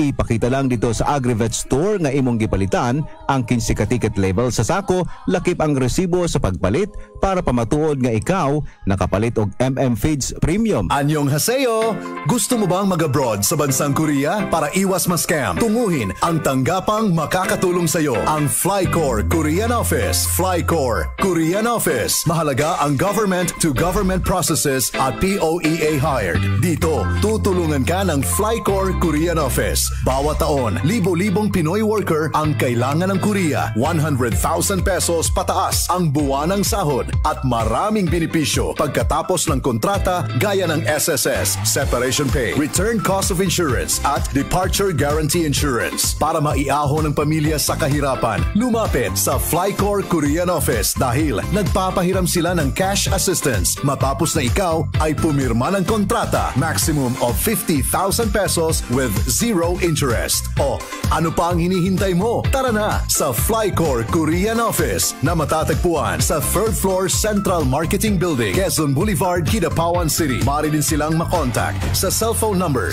Ipakita lang dito sa Agrivet Store nga imong gipalitan ang 15 ka ticket label sa sako, lakip ang resibo sa pagpalit para pamatuod nga ikaw nakapalit og MM Feeds Premium. Anyong haseyo! Gusto mo bang mag-abroad sa bansang Korea para iwas ma scam? Tunguhin ang tanggapang makakatulong sa iyo. Ang Flycor Korean Office. Flycor Korean Office. Mahalaga ang government-to-government -government processes at POEA hired. Dito, tutulungan ka ng Flycor Korean Office. Bawat taon, libo-libong Pinoy worker ang kailangan ng Korea. 100,000 pesos pataas ang buwanang sahod at maraming binipisyo pagkatapos ng kontrata gaya ng SSS, separation pay, return cost of insurance at departure guarantee insurance. Para maiaho ng pamilya sa kahirapan, lumapit sa Flycor Korean Office dahil nagpapahiram sila ng cash assistance matapos na ikaw ay pumirma ng kontrata maximum of 50,000 pesos with zero interest. O ano pa ang hinihintay mo? Tara na sa Flycor Korean Office na matatagpuan sa 3rd floor or Central Marketing Building, Quezon Boulevard, Kidapawan City. Mari din silang makontak sa cellphone number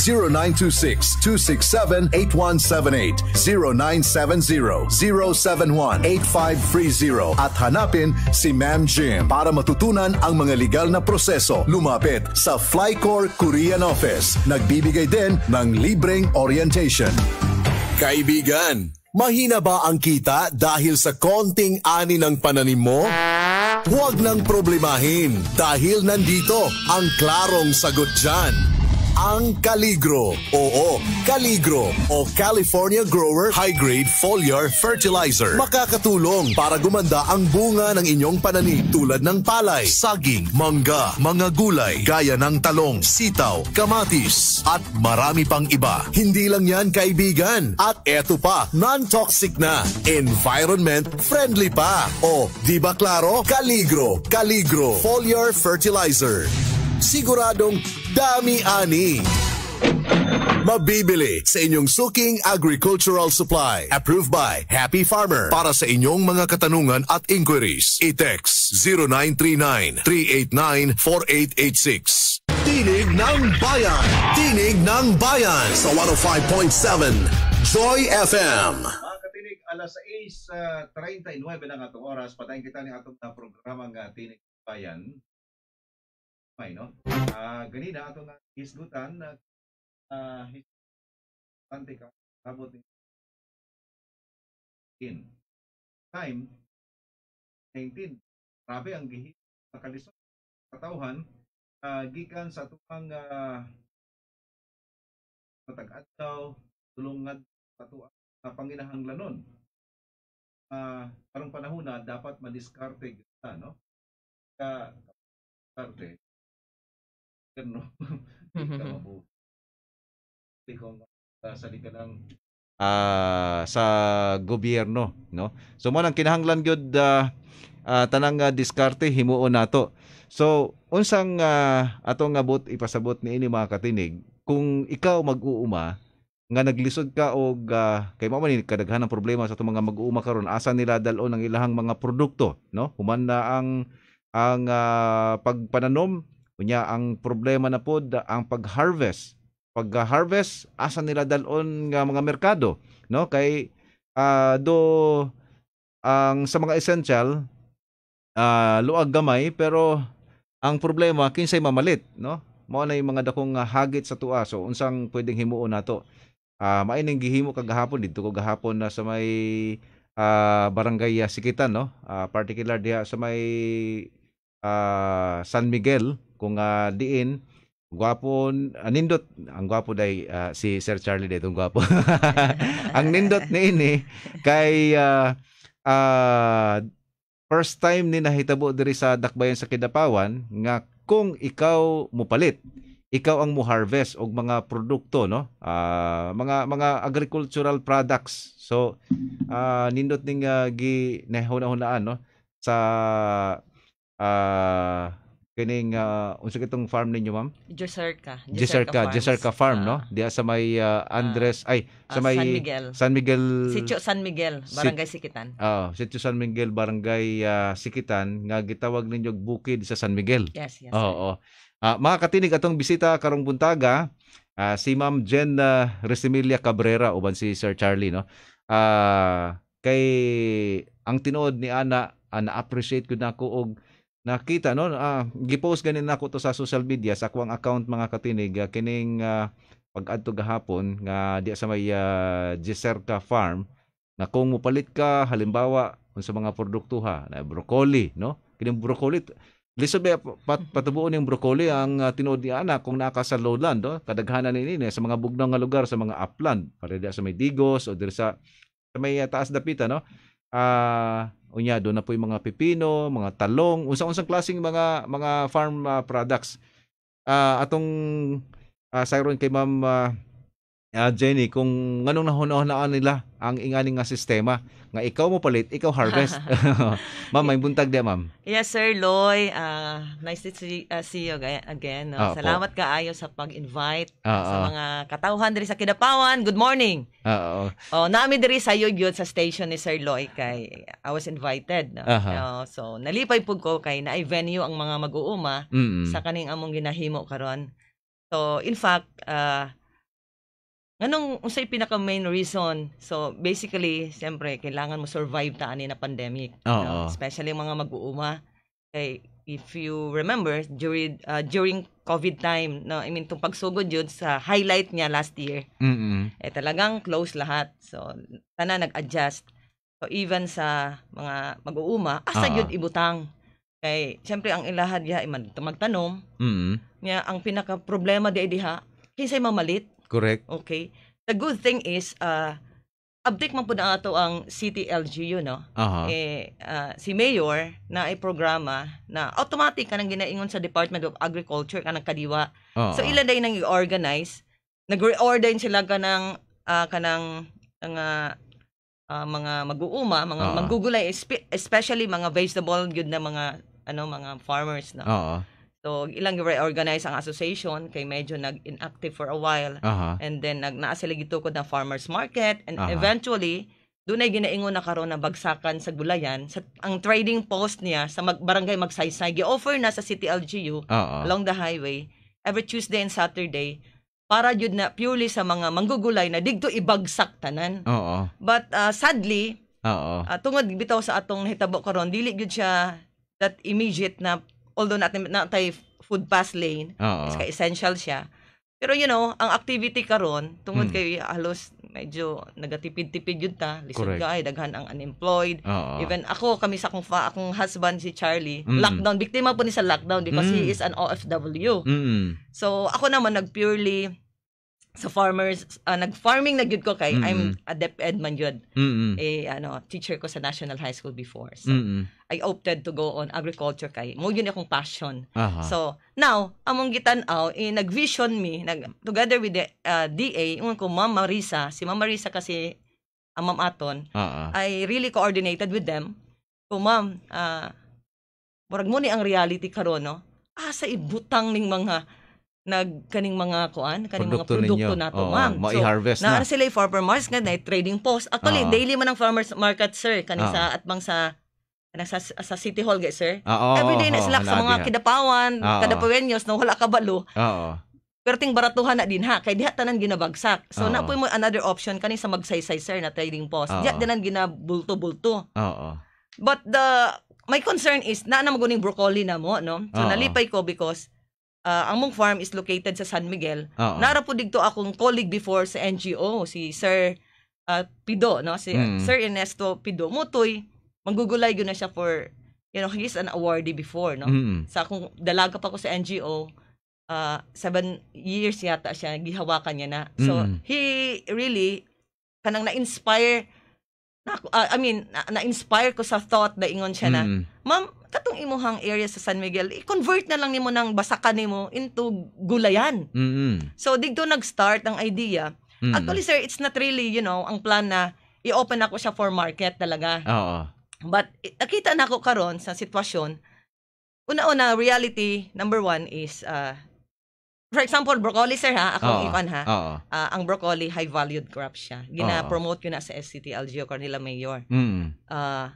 0926-267-8178, 0970-071-8530 at hanapin si Ma'am Jim para matutunan ang mga legal na proseso. Lumapit sa Flycor Korean Office. Nagbibigay din ng libreng orientation. Kaibigan, mahina ba ang kita dahil sa konting ani ng pananim mo? Huwag nang problemahin dahil nandito ang klarong sagot dyan ang Caligro. Oo, Caligro o California Grower High Grade Foliar Fertilizer. Makakatulong para gumanda ang bunga ng inyong pananim tulad ng palay, saging, mangga, mga gulay gaya ng talong, sitaw, kamatis at marami pang iba. Hindi lang yan kaibigan at eto pa, non-toxic na, environment friendly pa. O, di ba klaro? Caligro, Caligro Foliar Fertilizer. Siguradong Dami-ani. Mabibili sa inyong suking agricultural supply. Approved by Happy Farmer. Para sa inyong mga katanungan at inquiries, i-text 0939-389-4886. Tinig ng Bayan! Tinig ng Bayan sa 105.7 Joy FM. Mga alas 6.39 uh, ah, ng atong oras. Patayin kita ng atong uh, programang uh, Tinig ng Bayan may no uh, ganina ato na isgutan na uh, ah, importante ka abot in time 19 grabe ang gihi sa kalisod katawhan uh, gikan sa tuang uh, patag-adlaw tulungad patuang sa panginahanglanon uh, parang panahon na dapat madiskarte gyud no ka uh, diskarte no? *laughs* Hindi ka mm-hmm. mabuhay. Ikaw sali ka ng uh, sa gobyerno no so mo nang kinahanglan gyud uh, uh, tanang uh, diskarte himuon nato so unsang uh, ato nga but ipasabot ni ini mga katinig kung ikaw mag-uuma nga naglisod ka og uh, kay mao man kadaghan ang problema sa atong mga mag-uuma karon asa nila dalon ang ilahang mga produkto no human na ang ang uh, pagpananom Kunya, ang problema na po, ang pag-harvest. Pag-harvest, asa nila dalon nga mga merkado. No? Kay, uh, do, ang sa mga essential, uh, ah, luag gamay, pero ang problema, kinsay mamalit. No? Mao na yung mga dakong hagit sa tuwa. So, unsang pwedeng himuon nato. Uh, ah, maining gihimo kagahapon dito ko gahapon na sa may uh, barangay Sikitan no uh, particular diha sa may uh, San Miguel kung uh, diin gwapo uh, nindot ang gwapo day uh, si Sir Charlie day gwapo *laughs* ang nindot ni ini kay uh, uh, first time ni nahitabo diri sa Dakbayan sa Kidapawan nga kung ikaw mupalit ikaw ang mo-harvest og mga produkto no uh, mga mga agricultural products so uh, nindot ning uh, gi nahuna-hunaan no sa ah kining uh, unsa kitong farm ninyo ma'am? Jeserka. Jeserka, Jeserka Farm no? Ah. Diha sa may uh, Andres ay sa may San Miguel. San Miguel Sitio San Miguel, Barangay Sikitan. Oh, Sitio San Miguel, Barangay uh, Sikitan nga gitawag ninyo bukid sa San Miguel. Yes, yes. Oo. Oh, oh. uh, mga katinig atong bisita karong buntaga uh, si Ma'am Jen uh, Resimilia Cabrera uban si Sir Charlie no. Uh, kay ang tinuod ni ana uh, na-appreciate ko na ko og nakita no ah, gipost ganin nako to sa social media sa akong account mga katinig ah, kining ah, pag-adto gahapon nga di sa may ah, Giserca farm na kung mupalit ka halimbawa sa mga produktuha na broccoli no kining broccoli Lisod ba pat, patubuon yung broccoli ang uh, tinuod ni anak kung naka sa lowland do oh, kadaghanan ni ini sa mga bugnaw nga lugar sa mga upland para sa may Digos o dira sa, sa may uh, ah, taas dapita no ah uh, unya do na po yung mga pipino, mga talong, unsa-unsang klaseng mga mga farm uh, products. Uh, atong uh, ah, sayron kay Ma'am uh, uh, Jenny, kung nganong nahunahunaan nila ang ingani nga sistema nga ikaw mo palit, ikaw harvest. *laughs* *laughs* ma'am, may buntag di, ma'am. Yes, sir Loy. Uh, nice to see, uh, see you again. No? Uh, Salamat po. kaayo sa pag-invite uh, uh, sa mga katauhan diri sa Kidapawan. Good morning. Uh, uh, oh, nami diri sa Yugyud sa station ni Sir Loy kay I was invited. No? Uh-huh. Oh, no? So, nalipay pud ko kay na venue ang mga mag-uuma mm-hmm. sa kaning among ginahimo karon. So, in fact, uh, Anong usay pinaka main reason? So basically, siyempre kailangan mo survive ta ani na pandemic. Oh, no? oh. Especially mga mag-uuma. Kay if you remember during uh, ah, during COVID time, no, I mean tong pagsugod jud sa highlight niya last year. Mm-hmm. Eh talagang close lahat. So tana nag-adjust. So even sa mga mag-uuma, asa uh-huh. jud ibutang. Kay siyempre ang ilahad ya iman magtanom. Mm-hmm. Nya ang pinaka problema di diha, kinsay mamalit Correct. Okay? The good thing is, uh, update man po na ato ang CTLGU, no? Uh-huh. Eh, uh, si Mayor na ay programa na automatic kanang ginaingon sa Department of Agriculture kanang kadiwa. Uh-huh. So ila day nang i-organize, nag-reorder sila kanang uh, ah, kanang ang uh, ah, uh, mga mag-uuma, mga uh-huh. manggugulay, especially mga vegetable good na mga ano mga farmers, no? Uh-huh. So, ilang reorganize ang association kay medyo nag-inactive for a while. Uh-huh. And then, nag naa sila ko na farmers market. And uh-huh. eventually, doon ay ginaingon na karon na bagsakan sa Gulayan. Sa, ang trading post niya sa mag, barangay Magsaysay, gi-offer na sa City LGU uh-huh. along the highway every Tuesday and Saturday para yun na purely sa mga manggugulay na digto ibagsak tanan. Uh-huh. But uh, sadly, uh-huh. uh, tungod bitaw sa atong hitabo karon dili gyud siya that immediate na although natin na tayo food pass lane, uh essential siya. Pero you know, ang activity karon tungod hmm. kay halos medyo nagatipid-tipid yun ta. Lisod ka ay daghan ang unemployed. Uh-huh. Even ako kami sa akong fa, akong husband si Charlie, mm lockdown biktima po ni sa lockdown because mm-hmm. he hmm. is an OFW. mm So ako naman nag purely sa farmers uh, nag-farming na gyud ko kay mm-hmm. I'm adept DepEd man gyud. Mm-hmm. Eh ano, teacher ko sa National High School before. So mm-hmm. I opted to go on agriculture kay mo gyud akong passion. Uh-huh. So now among gitan-aw eh, nag-vision me nag together with the uh, ah, DA ingon ko Ma'am Marisa, si Ma'am Marisa kasi ang ah, Ma'am Aton, uh-huh. I really coordinated with them. so Ma'am, uh, murag mo ni ang reality karon no. Ah, sa ibutang ning mga nag kaning mga kuan kaning mga produkto nato oh, ma'am oh, so harvest na, na sila farmer markets nga night trading post actually oh. daily man ang farmers market sir kaning oh. sa atbang sa sa, sa City Hall guys sir oh, oh, everyday oh, na sila oh, sa mga diha. kidapawan oh, kadapawenyos na wala kabalo oh, pero ting baratuhan na din ha kay diha tanan ginabagsak so oh, na po mo another option kaning sa magsaysay sir na trading post oh, diha tanan ginabulto-bulto oh, oh. but the my concern is na na maguning broccoli na mo no so oh, nalipay ko because uh, ang mong farm is located sa San Miguel. Oo. Nara po digto akong colleague before sa NGO, si Sir uh, Pido, no? Si mm. Sir Ernesto Pido. Mutoy, manggugulay yun na siya for, you know, he's an awardee before, no? Mm. Sa akong, dalaga pa ko sa NGO, uh, ah, seven years yata siya, gihawakan niya na. So, mm. he really, kanang na-inspire uh, I mean, na- inspire ko sa thought daingon siya na, mm. ma'am, katong imuhang area sa San Miguel, i-convert na lang nimo ng basakan nimo into gulayan. Mm-hmm. So digto nag-start ang idea. Mm. Actually sir, it's not really, you know, ang plan na i-open ako siya for market talaga. Oo. But nakita na ako karon sa sitwasyon, una-una reality number one is uh, For example, broccoli sir ha, ako ikon ha. Oo. Uh, ang broccoli high valued crop siya. Gina-promote ko na sa SCT Algeo Cornila Mayor. Mm. Uh,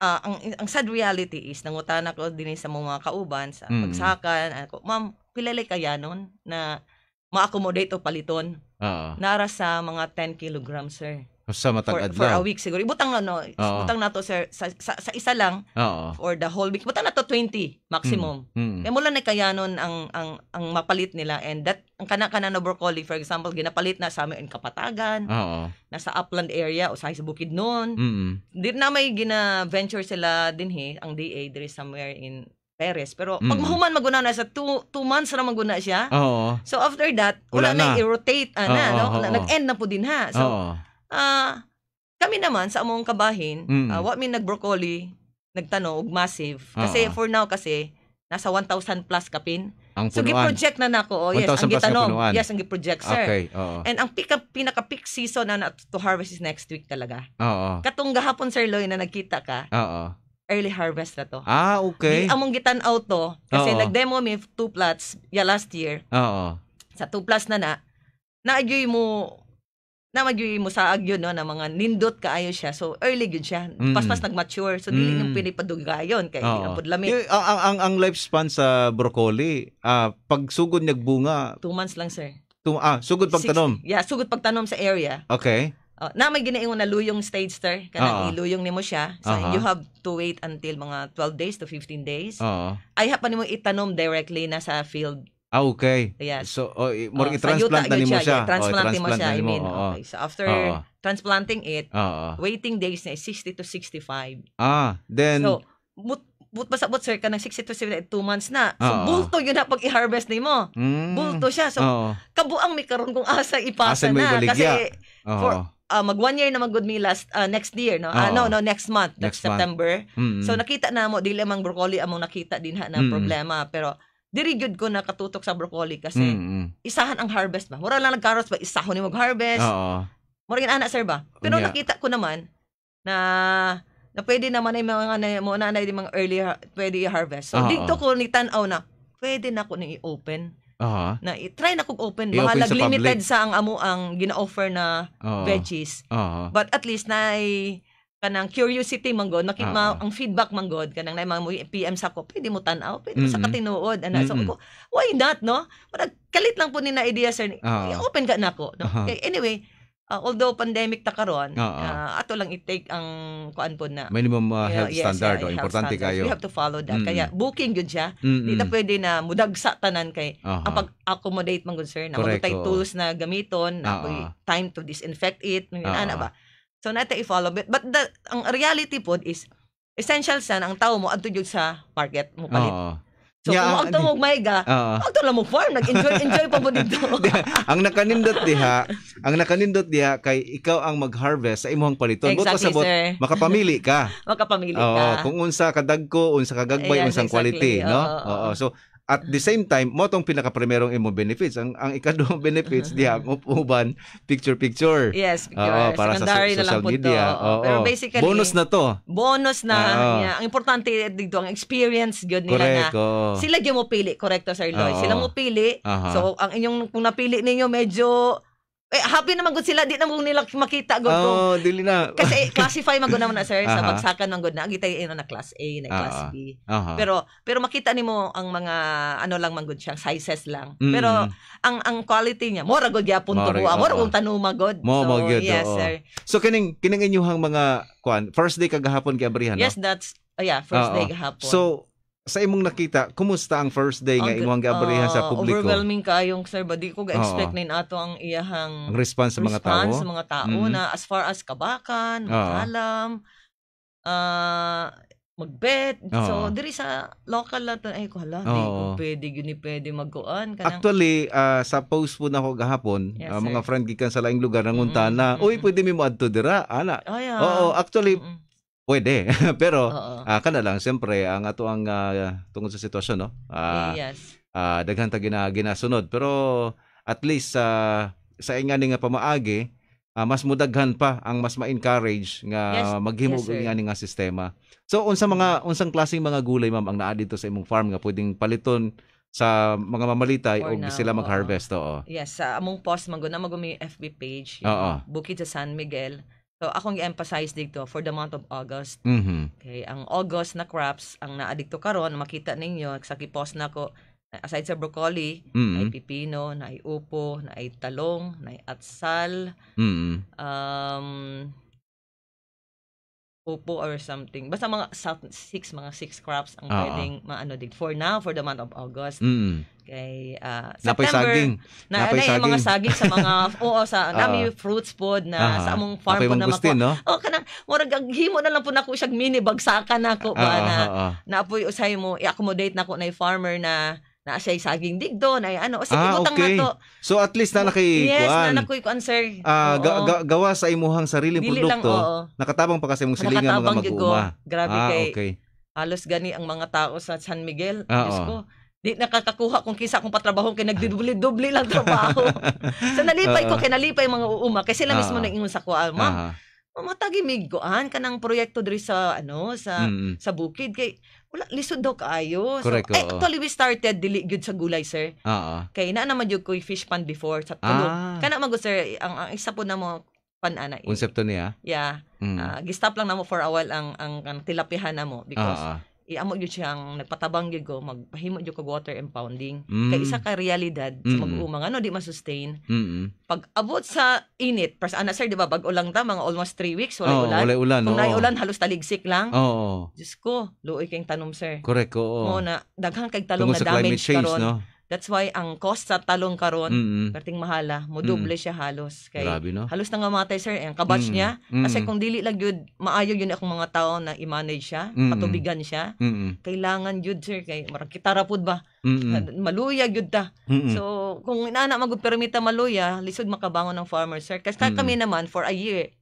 uh, ang ang sad reality is nangutana ko din sa mga kauban sa mm. pagsakan ako, ma'am, pilali kaya nun na ma-accommodate o paliton. Oo. Nara sa mga 10 kilograms sir. Sa matag For, for a week siguro. Ibutang ano, Oo. ibutang nato sir sa, sa, sa isa lang Oo. for the whole week. Ibutang nato 20 maximum. Mm. Mm. Kaya eh, mula na kaya nun ang ang ang mapalit nila and that ang kana-kana na broccoli for example ginapalit na sa amin in Kapatagan, Oo. nasa upland area o sa bukid noon. Mm. Di na may gina-venture sila din, dinhi ang DA diri somewhere in Paris. Pero pag Mm. mahuman maguna na sa two, two months na maguna siya. Oo. So after that, wala, Wala na. na, i-rotate ah, na, no? Nag-end na po din ha. So Oo ah, kami naman sa among kabahin, ah, Mm. ah, what mean nagbrokoli, nagtano og massive. Kasi Ah, ah. for now kasi nasa 1,000 plus kapin. Ang So punuan. gi-project na nako. Oh, yes, ang plus Yes, ang gi-project sir. Okay, oo. And ang pika, pinaka-peak season na, na to harvest is next week talaga. Oo. Katong gahapon Sir Loy na nagkita ka, Oo. early harvest na to. Ah, okay. Di- Among gitan out to kasi Oo. nag-demo mi two plots ya last year. Oo. Sa two plots na na, naagyoy mo na magyuy mo sa agyo no na mga nindot kaayo siya so early gyud siya mm. paspas nag-mature. so dili mm. pinipadugayon kay oh. apod lami eh, ang, ang ang ang lifespan sa broccoli ah pag sugod nagbunga 2 months lang sir Tum ah sugod pagtanom yeah sugod pagtanom sa area okay Oh, na may ginaingon na luyong stage sir, kana uh-huh. iluyong nimo siya. So uh-huh. you have to wait until mga 12 days to 15 days. Uh-huh. Ay hapan nimo itanom directly na sa field Ah, okay. Yes. So, oh, more oh, i-transplant na nimo siya. Yeah, oh, transplant mo siya, I mean. Mo. Okay. So, after oh, oh. transplanting it, oh, oh. waiting days na is 60 to 65. Ah, then... So, but, but basta but sir ka ng 60 to 2 months na. So, oh, bulto yun na pag i-harvest nimo. Mm, bulto siya. So, oh, kabuang may karon kung asa ipasa Asan na. Kasi, oh, for, uh, mag one year na mag good me last uh, next year no uh, no no next month next, next September month. Mm-hmm. so nakita na mo dili mang broccoli among nakita din ha na mm-hmm. problema pero diri gud ko nakatutok sa broccoli kasi mm-hmm. isahan ang harvest ba. Mura lang nagkarots ba isahon ni mag harvest. Oo. Mura ana sir ba. Pero yeah. nakita ko naman na na pwede naman ay mga na, mo na di mga early pwede i-harvest. So uh-huh. dito ko ni tan-aw na pwede na ko ni i-open. Uh-huh. Na i-try na kog open baka nag-limited sa, ang amo ang gina-offer na uh-huh. veggies. Uh-huh. But at least na i- kanang curiosity man god nakit uh ang feedback man god kanang nay mga PM sa ko pwede mo tan-aw pwede mm-hmm. sa katinuod ana mm-hmm. so ako why not no murag kalit lang po ni na idea sir uh open ka nako na no uh-huh. okay, eh, anyway Uh, although pandemic ta karon, uh, uh, ato lang i-take ang kuan po na. Minimum uh, health yes, standard yeah, o oh, importante standards. kayo. We have to follow that. Mm-hmm. Kaya booking gyud siya. Mm-hmm. Dita pwede na mudagsa tanan kay uh-huh. ang pag-accommodate man gud sir na Correct. tools na gamiton, uh-huh. time to disinfect it, uh-huh. ba. So nata i-follow but, but the ang reality pod is essential san ang tao mo adto jud sa market mo palit. Oo. So yeah, kung agto mo maiga, uh, mo farm, nag-enjoy enjoy pa mo dito. *laughs* ang nakanindot diha, ang nakanindot diha kay ikaw ang mag-harvest sa imong paliton. Exactly, bot sir. makapamili ka. *laughs* makapamili uh, ka. kung unsa kadagko, unsa kagagmay, yeah, unsang exactly. quality, uh, no? Oo. Uh, so at the same time, mo tong pinaka-primerong imo benefits. Ang ang ikaduhang *laughs* benefits diha *laughs* mo uban picture picture. Yes, picture. Oo, para Secondary sa so, social media. Oo, Pero basically bonus na to. Bonus na. Yeah. Ang importante dito ang experience gyud nila correct, na. Oo. Sila gyud mo pili, correcto Sir Loy. Sila mo pili. So ang inyong kung napili ninyo medyo eh, happy naman gud sila di na mo nila makita gud ko. Oh, dili na. Kasi classify man na sir uh-huh. sa bagsakan man gud na agitay ino na class A na uh-huh. class B. Uh-huh. Pero pero makita nimo ang mga ano lang man gud siya sizes lang. mm Pero ang ang quality niya mora gud gyapon to buha. Mora kung tanuma gud. Mo so, Yes, oh. sir. So kining kining inyuhang mga kwan first day kagahapon kay Abrihan. Yes, no? that's Oh yeah, first Uh-oh. day kagahapon. So sa imong nakita, kumusta ang first day nga imong gabrihan sa ah, publiko? Overwhelming kayong sir, ba di ko ga-expect na ato ang iyahang ang response sa mga tao. sa mga tao mm-hmm. na as far as kabakan, magalam, uh, ah, magbet. So, diri sa local lang ay ko hala, di ko pwede, gyud ni pwede magkuan. Kanang... Actually, uh, sa post po na gahapon, mga friend gikan sa laing lugar, nangunta na, mm-hmm. uy, pwede mi mo adto dira, ana. Oh, Oo, actually, Pwede, *laughs* pero uh, kana lang siyempre ang ato ang uh, ah, tungod sa sitwasyon no. Uh, yes. Uh, daghan ta gina, ginasunod pero at least uh, sa inga nga pamaagi uh, mas mudaghan pa ang mas ma-encourage nga yes, maghimog yes, nga sistema. So unsa mga mm. unsang klaseng mga gulay ma'am ang naa dito sa imong farm nga pwedeng paliton sa mga mamalitay o sila mag-harvest oo. Yes, sa uh, among post man na magumi FB page. Oo. Bukid sa San Miguel So akong i-emphasize dito for the month of August. Mm-hmm. Okay, ang August na crops ang naadikto karon makita ninyo sa kipos na ko aside sa broccoli, mm-hmm. ay pipino, na ay upo, na ay talong, na atsal. Mm-hmm. Um upo or something. Basta mga six, mga six crops ang uh-huh. maano dito for now for the month of August. Mm-hmm kay uh, ah, Napay September. saging. Na, Napay na, saging. mga saging sa mga, *laughs* oo, sa uh, nami ah. fruits po na uh sa among farm Napay po na makuha. No? Oo, oh, kanang, murag, himo na lang po na ko siyang mini bagsakan ah, na ko ba uh na, uh-huh. na po usay mo, i-accommodate na ko na farmer na na siya saging digdo na ano o sige ah, okay. to so at least na nakikuan. yes na nakoy kuan sir ah, ga, ga, gawa sa imuhang sariling Dili produkto lang, nakatabang pa kasi mong silingan mga mag-uuma grabe ah, kay okay. halos gani ang mga tao sa San Miguel ah, Diyos ko di nakakakuha kung kisa kung patrabaho kay nagdudubli-dubli lang trabaho. *laughs* sa so, nalipay ko, kay nalipay mga uuma kay sila mismo uh-huh. sa ko, ma'am. Uh-huh. Matagimig ko an kanang proyekto diri sa ano sa mm. sa bukid kay wala lisod daw kaayo. So, Correct, eh, actually we started dili gyud sa gulay sir. Oo. huh Kay naa naman jud kuy fish pan before sa tulo. Ah. Kana mago sir ang, ang isa po na mo pan ana. Eh. Konsepto niya? Yeah. Mm. Uh, gistop lang namo for a while ang ang, ang tilapihan mo. because uh-huh iamo gyud siyang nagpatabang gyud ko magpahimo gyud kog water impounding mm. kay isa ka realidad mm. sa mag-uuma nga ano, di ma-sustain mm pag abot sa init pers ana sir di ba bag ulang ta mga almost 3 weeks wala oh, ulan wala ulan kung oh. ulan halos taligsik lang oo oh. Diyos ko luoy kay tanom sir correct ko oh. mo na daghang kag talong na damage karon no? That's why ang cost sa talong karon, mm-hmm. perting mahala, modoble mm-hmm. siya halos kay Grabe, no? halos na nga matay sir eh, ang kabatch mm-hmm. niya mm-hmm. kasi kung dili lang yun maayo yun akong mga tao na i-manage siya, mm-hmm. patubigan siya. Mm-hmm. Kailangan yun sir kay marang kitara pud ba. Mm-hmm. Maluya yun ta. Mm-hmm. So kung inana magud permita maluya, lisod makabangon ng farmer sir. Kasi mm-hmm. kami naman for a year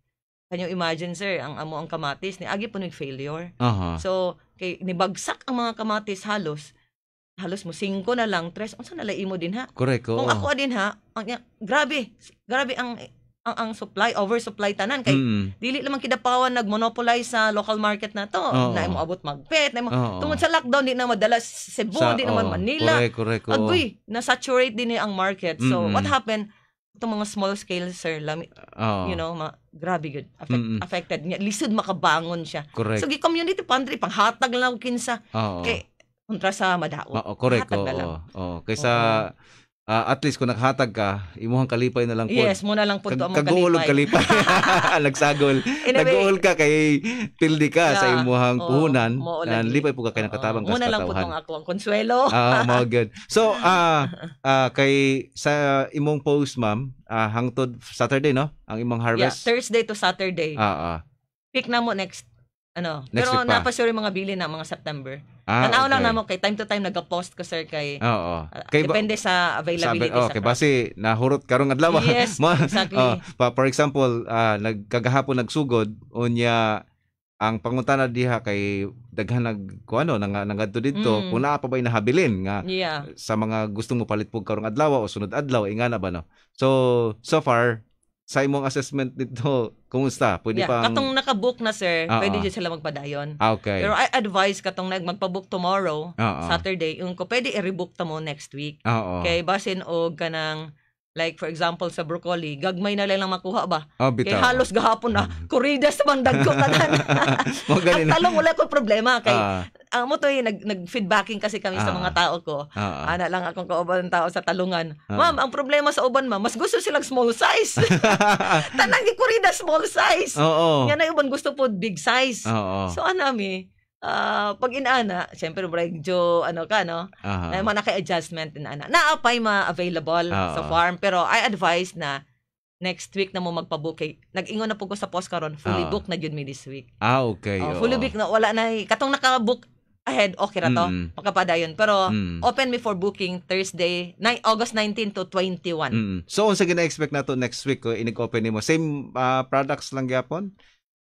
Can you imagine, sir, ang amo ang kamatis, ni agi po failure. Uh-huh. So, kay, nibagsak ang mga kamatis halos, halos mo singko na lang, tres, unsa na imo din ha? Correct Kung ako din ha, ang grabe, grabe ang ang, ang supply oversupply tanan kay mm. dili lamang kidapawan nagmonopolize sa local market na to oh. na mo abot magpet na mo tungod sa lockdown di na madala Cebu sa, di naman oh. Manila correct, correct, oh. agoy na saturate din ang market so mm. what happened itong mga small scale sir lami, oh. you know ma, grabe good affect, mm. affected lisod makabangon siya correct. so gi community pantry panghatag lang kinsa oh. kay kontra sa madaot. Oo, correct. Hatag oo, Oo, kaysa oo. Uh, at least kung naghatag ka, imuhang kalipay na lang po. Yes, muna lang po Kag- ang kalipay. kalipay. *laughs* Nagsagol. Naguol ka kay tildi ka yeah, sa imuhang oh, puhunan. Uh, lipay po ka kay nakatabang oh, kas Muna lang po ang ako ang konsuelo. *laughs* Ah, uh, mga good. So, uh, *laughs* uh, kay sa imong post, ma'am, uh, hangtod Saturday, no? Ang imong harvest. Yeah, Thursday to Saturday. Oo. uh, Uh. Pick na mo next ano, Next pero napasure yung mga bili na mga September. Ah, Tanaw okay. lang namo kay time to time nagpo ko sir kay Oo. Oh, oh. Kay, depende sa availability sabi, oh, sa. Okay, base nahurot karong adlaw. Yes, *laughs* exactly. Oh, pa, for example, uh, ah, nagkagahapon nagsugod unya ang pangutana diha kay daghan nag kuano nang nagadto didto mm. kuna pa bay nahabilin nga yeah. sa mga gusto mo palit pug karong adlaw o sunod adlaw ingana ba no so so far sa imong assessment dito, kumusta? Pwede yeah. pa ang... Katong nakabook na, sir, uh-uh. pwede ah. dyan sila magpadayon. Ah, okay. Pero I advise katong nag magpabook tomorrow, uh-uh. Saturday, yung ko pwede i-rebook ta mo next week. Uh-uh. Kay basin og kanang Like for example sa broccoli, gagmay na lang makuha ba? Oh, Kay halos gahapon na, kuridas man dagko tanan. Ang talong wala ko problema kay uh, ang ah, mo to eh, nag, nag-feedbacking kasi kami uh, sa ah. mga tao ko. Uh, uh, Ana lang akong kauban ng tao sa talungan. Uh, ma'am, ang problema sa uban, ma'am, mas gusto silang small size. *laughs* Tanang ko rin small size. Oo. Oh, oh. Nga na uban gusto po big size. Oo. Oh, oh. So, anami, uh, pag inana, syempre break ano ka no. Uh-huh. May mga naka adjustment inana. Naapay ma available uh sa farm pero I advise na next week na mo magpabook kay nag-ingon na po ko sa post karon fully uh book na jud mi this week. Ah okay. Uh, fully book na wala na eh. katong naka-book ahead, okay na to. Mm. Magkapadayon. Pero, mm. open me for booking Thursday, 9, August 19 to 21. Mm. So, unsa gina-expect nato next week, ko eh, inig-open mo. Same uh, products lang gyapon?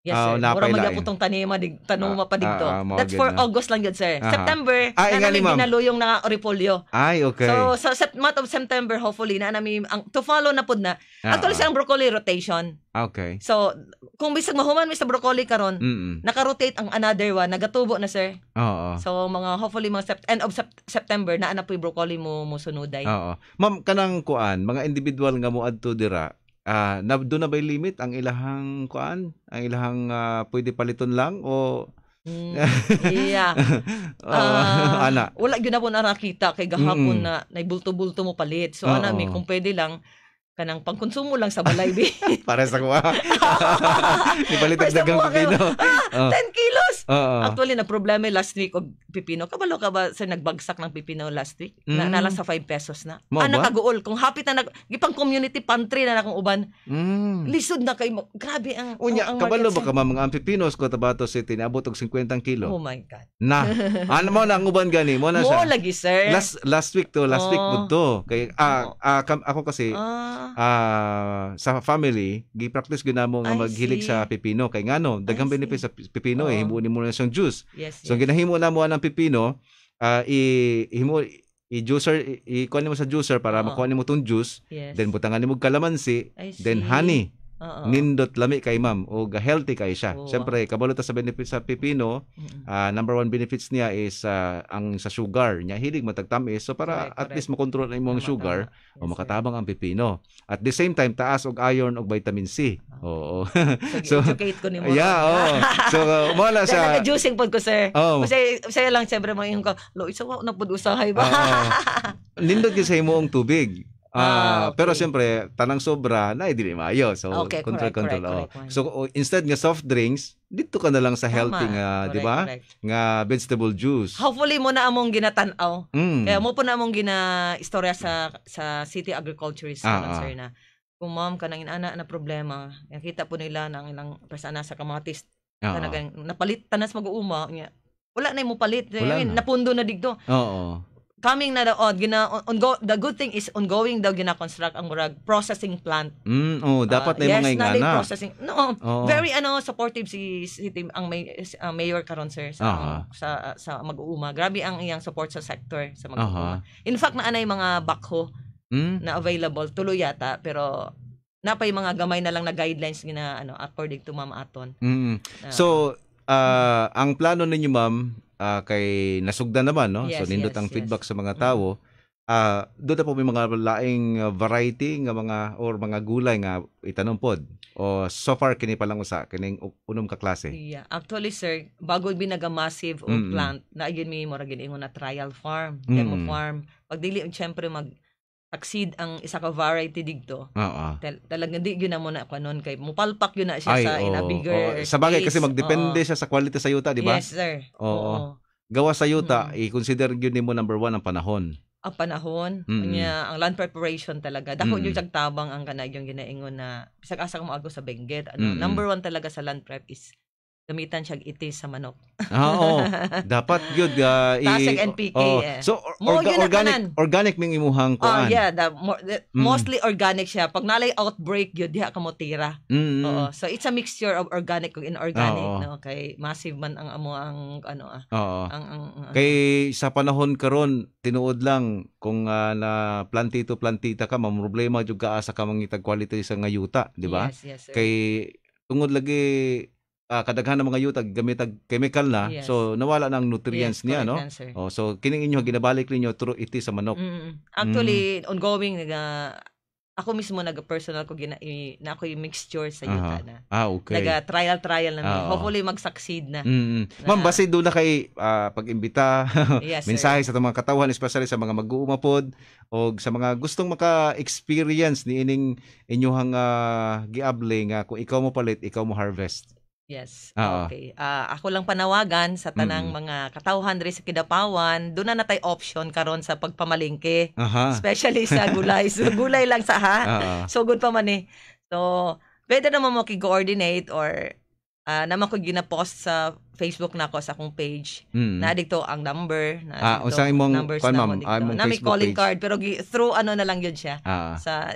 Yes, ah, sir. Oh, Mura magyapot tong tanima, dig, tanuma ah, pa digto. Ah, ah, That's for na. August lang yun, sir. Aha. September, ah, na namin ginaluyong na oripolyo. Ay, okay. So, sa so, month of September, hopefully, na namin, ang, to follow na po na. Ah, Actually, ah. sa broccoli rotation. Okay. So, kung bisag mahuman mi sa broccoli karon, mm -mm. nakarotate ang another one, nagatubo na, sir. Oo. Oh, oh. So, mga hopefully mga sept- end of sept- September, naa na po yung broccoli mo mo sunuday. Oo. Oh, oh. Ma'am, kanang kuan, mga individual nga mo to dira, uh, na, doon na ba limit ang ilahang kuan? Ang ilahang uh, pwede paliton lang o Mm, *laughs* yeah. uh, uh, *laughs* ana. Wala gyud na po nakita kay gahapon mm. na naibulto-bulto mo palit. So uh, ana mi kung pwede lang kanang pangkonsumo lang sa balay bi. *laughs* Para sa kuha. *laughs* Di bali tagdagang pipino. Ah, oh. 10 kilos. Oh, oh. Actually na problema last week og pipino. Kabalo ka ba sa nagbagsak ng pipino last week? Mm. Na nala sa 5 pesos na. Mo ah, nakagool kung happy na nag gipang community pantry na nakong uban. Mm. Lisod na kay mo. Grabe ang Unya, ang, kabalo ba ka ma mga ang pipinos Cotabato City naabot og 50 kilo. Oh my god. Na. *laughs* ano mo na ang uban gani? Mo na siya. Mo lagi sir. Last last week to, last oh. week pud to. Kay ah, oh. ah, ako kasi ah uh, sa family, gi-practice gyud mo nga maghilig sa pipino kay ngano, daghang benefits sa pipino eh, oh. eh himuon nimo na siyang juice. Yes, so yes. ginahimo mo ang pipino, uh, i himo i-juicer, i-kuha mo sa juicer para oh. makuha nimo tong juice, yes. then butangan nimo kalamansi, then honey. Uh-oh. nindot lami kay ma'am o healthy kay siya. oh Siyempre, kabalo ta sa benefits sa pipino, uh number one benefits niya is uh, ang sa sugar niya. Hilig matagtamis. So para correct, at correct. least makontrol na imong sugar yes, o makatabang ang pipino. At the same time, taas og iron og vitamin C. Ah. Oo. Oh. *laughs* so, educate ko ni mo. Yeah, oo. *laughs* so, uh, wala sa... Nag-juicing pod ko, sir. Oh. Kasi, saya lang, siyempre, mga yung ka, lo, isa ko, nagpud usahay ba? *laughs* nindot gyud sa imong tubig. Ah, ah okay. pero siyempre, tanang sobra na hindi mayo. So okay, control correct, control. Correct, oh. correct, so instead nga soft drinks, dito ka na lang sa healthy nga, di ba? Nga vegetable juice. Hopefully mo na among ginatanaw. Mm. Kaya mo po na among gina istorya sa sa City Agriculture Salon, ah, ah. na kung ma'am ka nang inana na problema, nakita po nila ng ilang persona sa kamatis. Ah, Talagang ah. napalit tanas mag-uuma niya. Wala na mo palit. Wala eh, na. Napundo na digdo. Oo. Oh, oh coming na daw oh, gina on, go, the good thing is ongoing daw gina-construct ang murag processing plant. Mm, oh, ah, dapat uh, na yung yes, mga ingana. Yes, processing. No, oh. very ano supportive si si team ang may, uh, mayor karon sir sa uh-huh. sa sa mag-uuma. Grabe ang iyang support sa sector sa mag-uuma. Uh-huh. In fact, naanay mga bakho mm? na available tuloy yata pero napay mga gamay na lang na guidelines gina ano according to Ma'am Aton. Mm. Uh, so, uh, ang plano ninyo ma'am uh, kay nasugdan naman, no? Yes, so nindot yes, ang yes. feedback sa mga mm. tao. Mm-hmm. Uh, doon na po may mga laing ah, variety nga mga or mga gulay nga itanong pod o so far kini pa lang usa kining unom ka klase yeah actually sir bago binaga massive o mm-hmm. plant na yun may mura giningon na trial farm demo mm-hmm. farm pag dili syempre mag exceed ang isa ka variety digto. Oo. Tal- talaga di gyud na muna na kanon kay mupalpak yun na siya Ay, sa oh, in a bigger oh. Sa bagay case. kasi magdepende oo. siya sa quality sa yuta, di ba? Yes, sir. Oo. oo. Gawa sa yuta, mm-hmm. i-consider gyud nimo number one ang panahon. Ang panahon, mm-hmm. ang land preparation talaga. Dako mm yung tabang ang kanag yung ginaingon na bisag asa ka moago sa Benguet. Ano, mm number one talaga sa land prep is gamitan siya itis sa manok. Ah, oo. *laughs* dapat good uh, ah, i Tasig NPK. Oh. Eh. So or, organic kanan. organic ming imuhang oh, kuan. Oh yeah, the, more, the, mm. mostly organic siya. Pag nalay outbreak gyud diha kamo tira. Mm. Oo. So it's a mixture of organic ug inorganic Oo. no kay massive man ang amo ang ano ah. Oo. Ang, ang, ang, kay sa panahon karon tinuod lang kung uh, na plantito plantita ka mamroblema jud ka asa ka mangitag quality sa ngayuta, di ba? Yes, yes, sir. Kay tungod lagi uh, kadaghan ng mga yuta gamit ag chemical na yes. so nawala ng nutrients yes, niya no answer. oh so kining inyo ginabalik niyo through iti sa manok mm. mm. actually mm. ongoing nga ah, ako mismo nag-personal ko gina, na ako yung mixture sa yuta uh-huh. na. Ah, okay. Nag-trial trial na. Uh-huh. Ah. Hopefully mag-succeed na. Mm-hmm. Ma'am, base do na kay uh, pag *laughs* yes, mensahe sa mga katawan, especially sa mga mag pod o sa mga gustong maka-experience ni ining inyuhang uh, giable nga kung ikaw mo palit, ikaw mo harvest. Yes. Oo. Okay. Ah, ako lang panawagan sa tanang Mm. mga katawhan diri sa Kidapawan, doon na natay option karon sa pagpamalingke, Aha. especially sa *laughs* gulay. so gulay lang sa ha. Oo. So good pa man eh. So pwede naman mo coordinate or ah, naman ko gina-post sa Facebook na nako sa akong page. Mm. Na dito ang number, na Ah, unsa imong- numbers kuan, na ma'am? Ah, imong na may calling card pero through ano na lang yun siya Ah. sa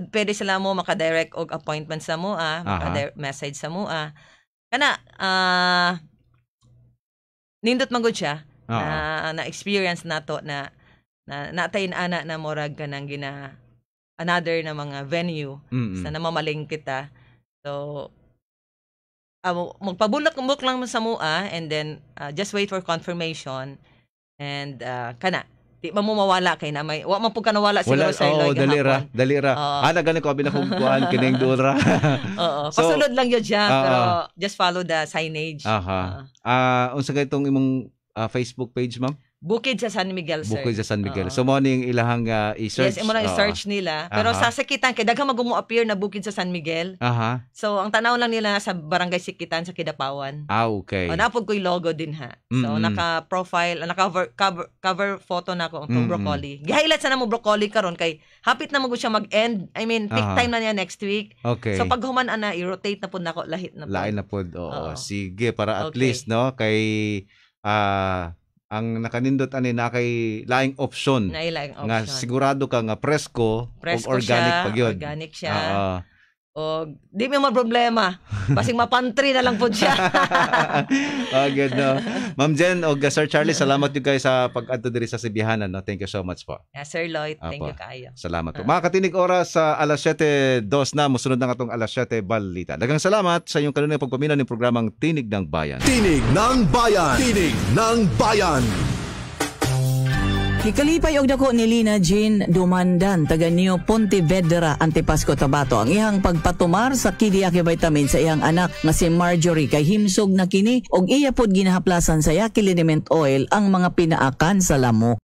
pwede sila mo makadirect og appointment sa mo ah, maka-message sa mo ah. Kana uh, nindot man gud siya uh-huh. na, na experience nato na na natayin ana na morag ka nang gina another na mga venue mm-hmm. sa namamaling kita. Ah. So uh, ah, magpabulak book lang sa mo ah, and then uh, just wait for confirmation and uh, kana Di ba mo mawala kay na may wa man pud kanawala siguro Wala, sa Iloy oh, dali ra, dali ra. Oh. Ah, Ana gani ko abi na kung kuan kining dura. *laughs* Oo. So, Pasulod lang yo diyan uh, pero ah, ah. just follow the signage. Aha. uh, uh, unsa kay tong imong uh, Facebook page, ma'am? Bukid sa San Miguel, sir. Bukid sa San Miguel. Oo. So, mo yung ilahang uh, ah, i-search. Yes, mo na i-search nila. Pero uh-huh. sa Sikitan, kaya daghang magumo appear na Bukid sa San Miguel. Aha. Uh-huh. So, ang tanaw lang nila sa Barangay Sikitan sa Kidapawan. Ah, okay. O, napod ko yung logo din ha. So, mm-hmm. naka-profile, ah, naka-cover cover, cover photo na ako ang mm-hmm. broccoli. Gihailat sa na mo broccoli karon kay hapit na mo siya mag-end. I mean, peak uh-huh. time na niya next week. Okay. So, pag human na, i-rotate na po na ako, lahit na po. Lain na po, oo. oo. Sige, para at okay. least, no, kay... Uh, ang nakanindot ani na kay laing option. Na option. Nga sigurado ka nga presko, presko organic siya, pag yun. Organic siya. Uh, o, oh, di mo problema. Basing mapantri na lang po siya. *laughs* oh, good, no? Ma'am Jen, o oh, Sir Charlie, salamat yung guys sa pag-adto diri sa Sibihanan. No? Thank you so much po. Yeah, Sir Lloyd, Apo. thank you kayo. Salamat po. uh Mga katinig oras sa alas 7.02 na, musunod na nga itong alas 7 balita. Dagang salamat sa inyong kanunay pagpaminaw ng programang Tinig ng Bayan. Tinig ng Bayan! Tinig ng Bayan! Gikalipay og dako ni Lina Jean Dumandan taga New Pontevedra Antipasco Tabato ang ihang pagpatumar sa kidiyaki vitamin sa ihang anak nga si Marjorie kay himsog na kini og iya pod ginahaplasan sa yakilinement oil ang mga pinaakan sa lamok.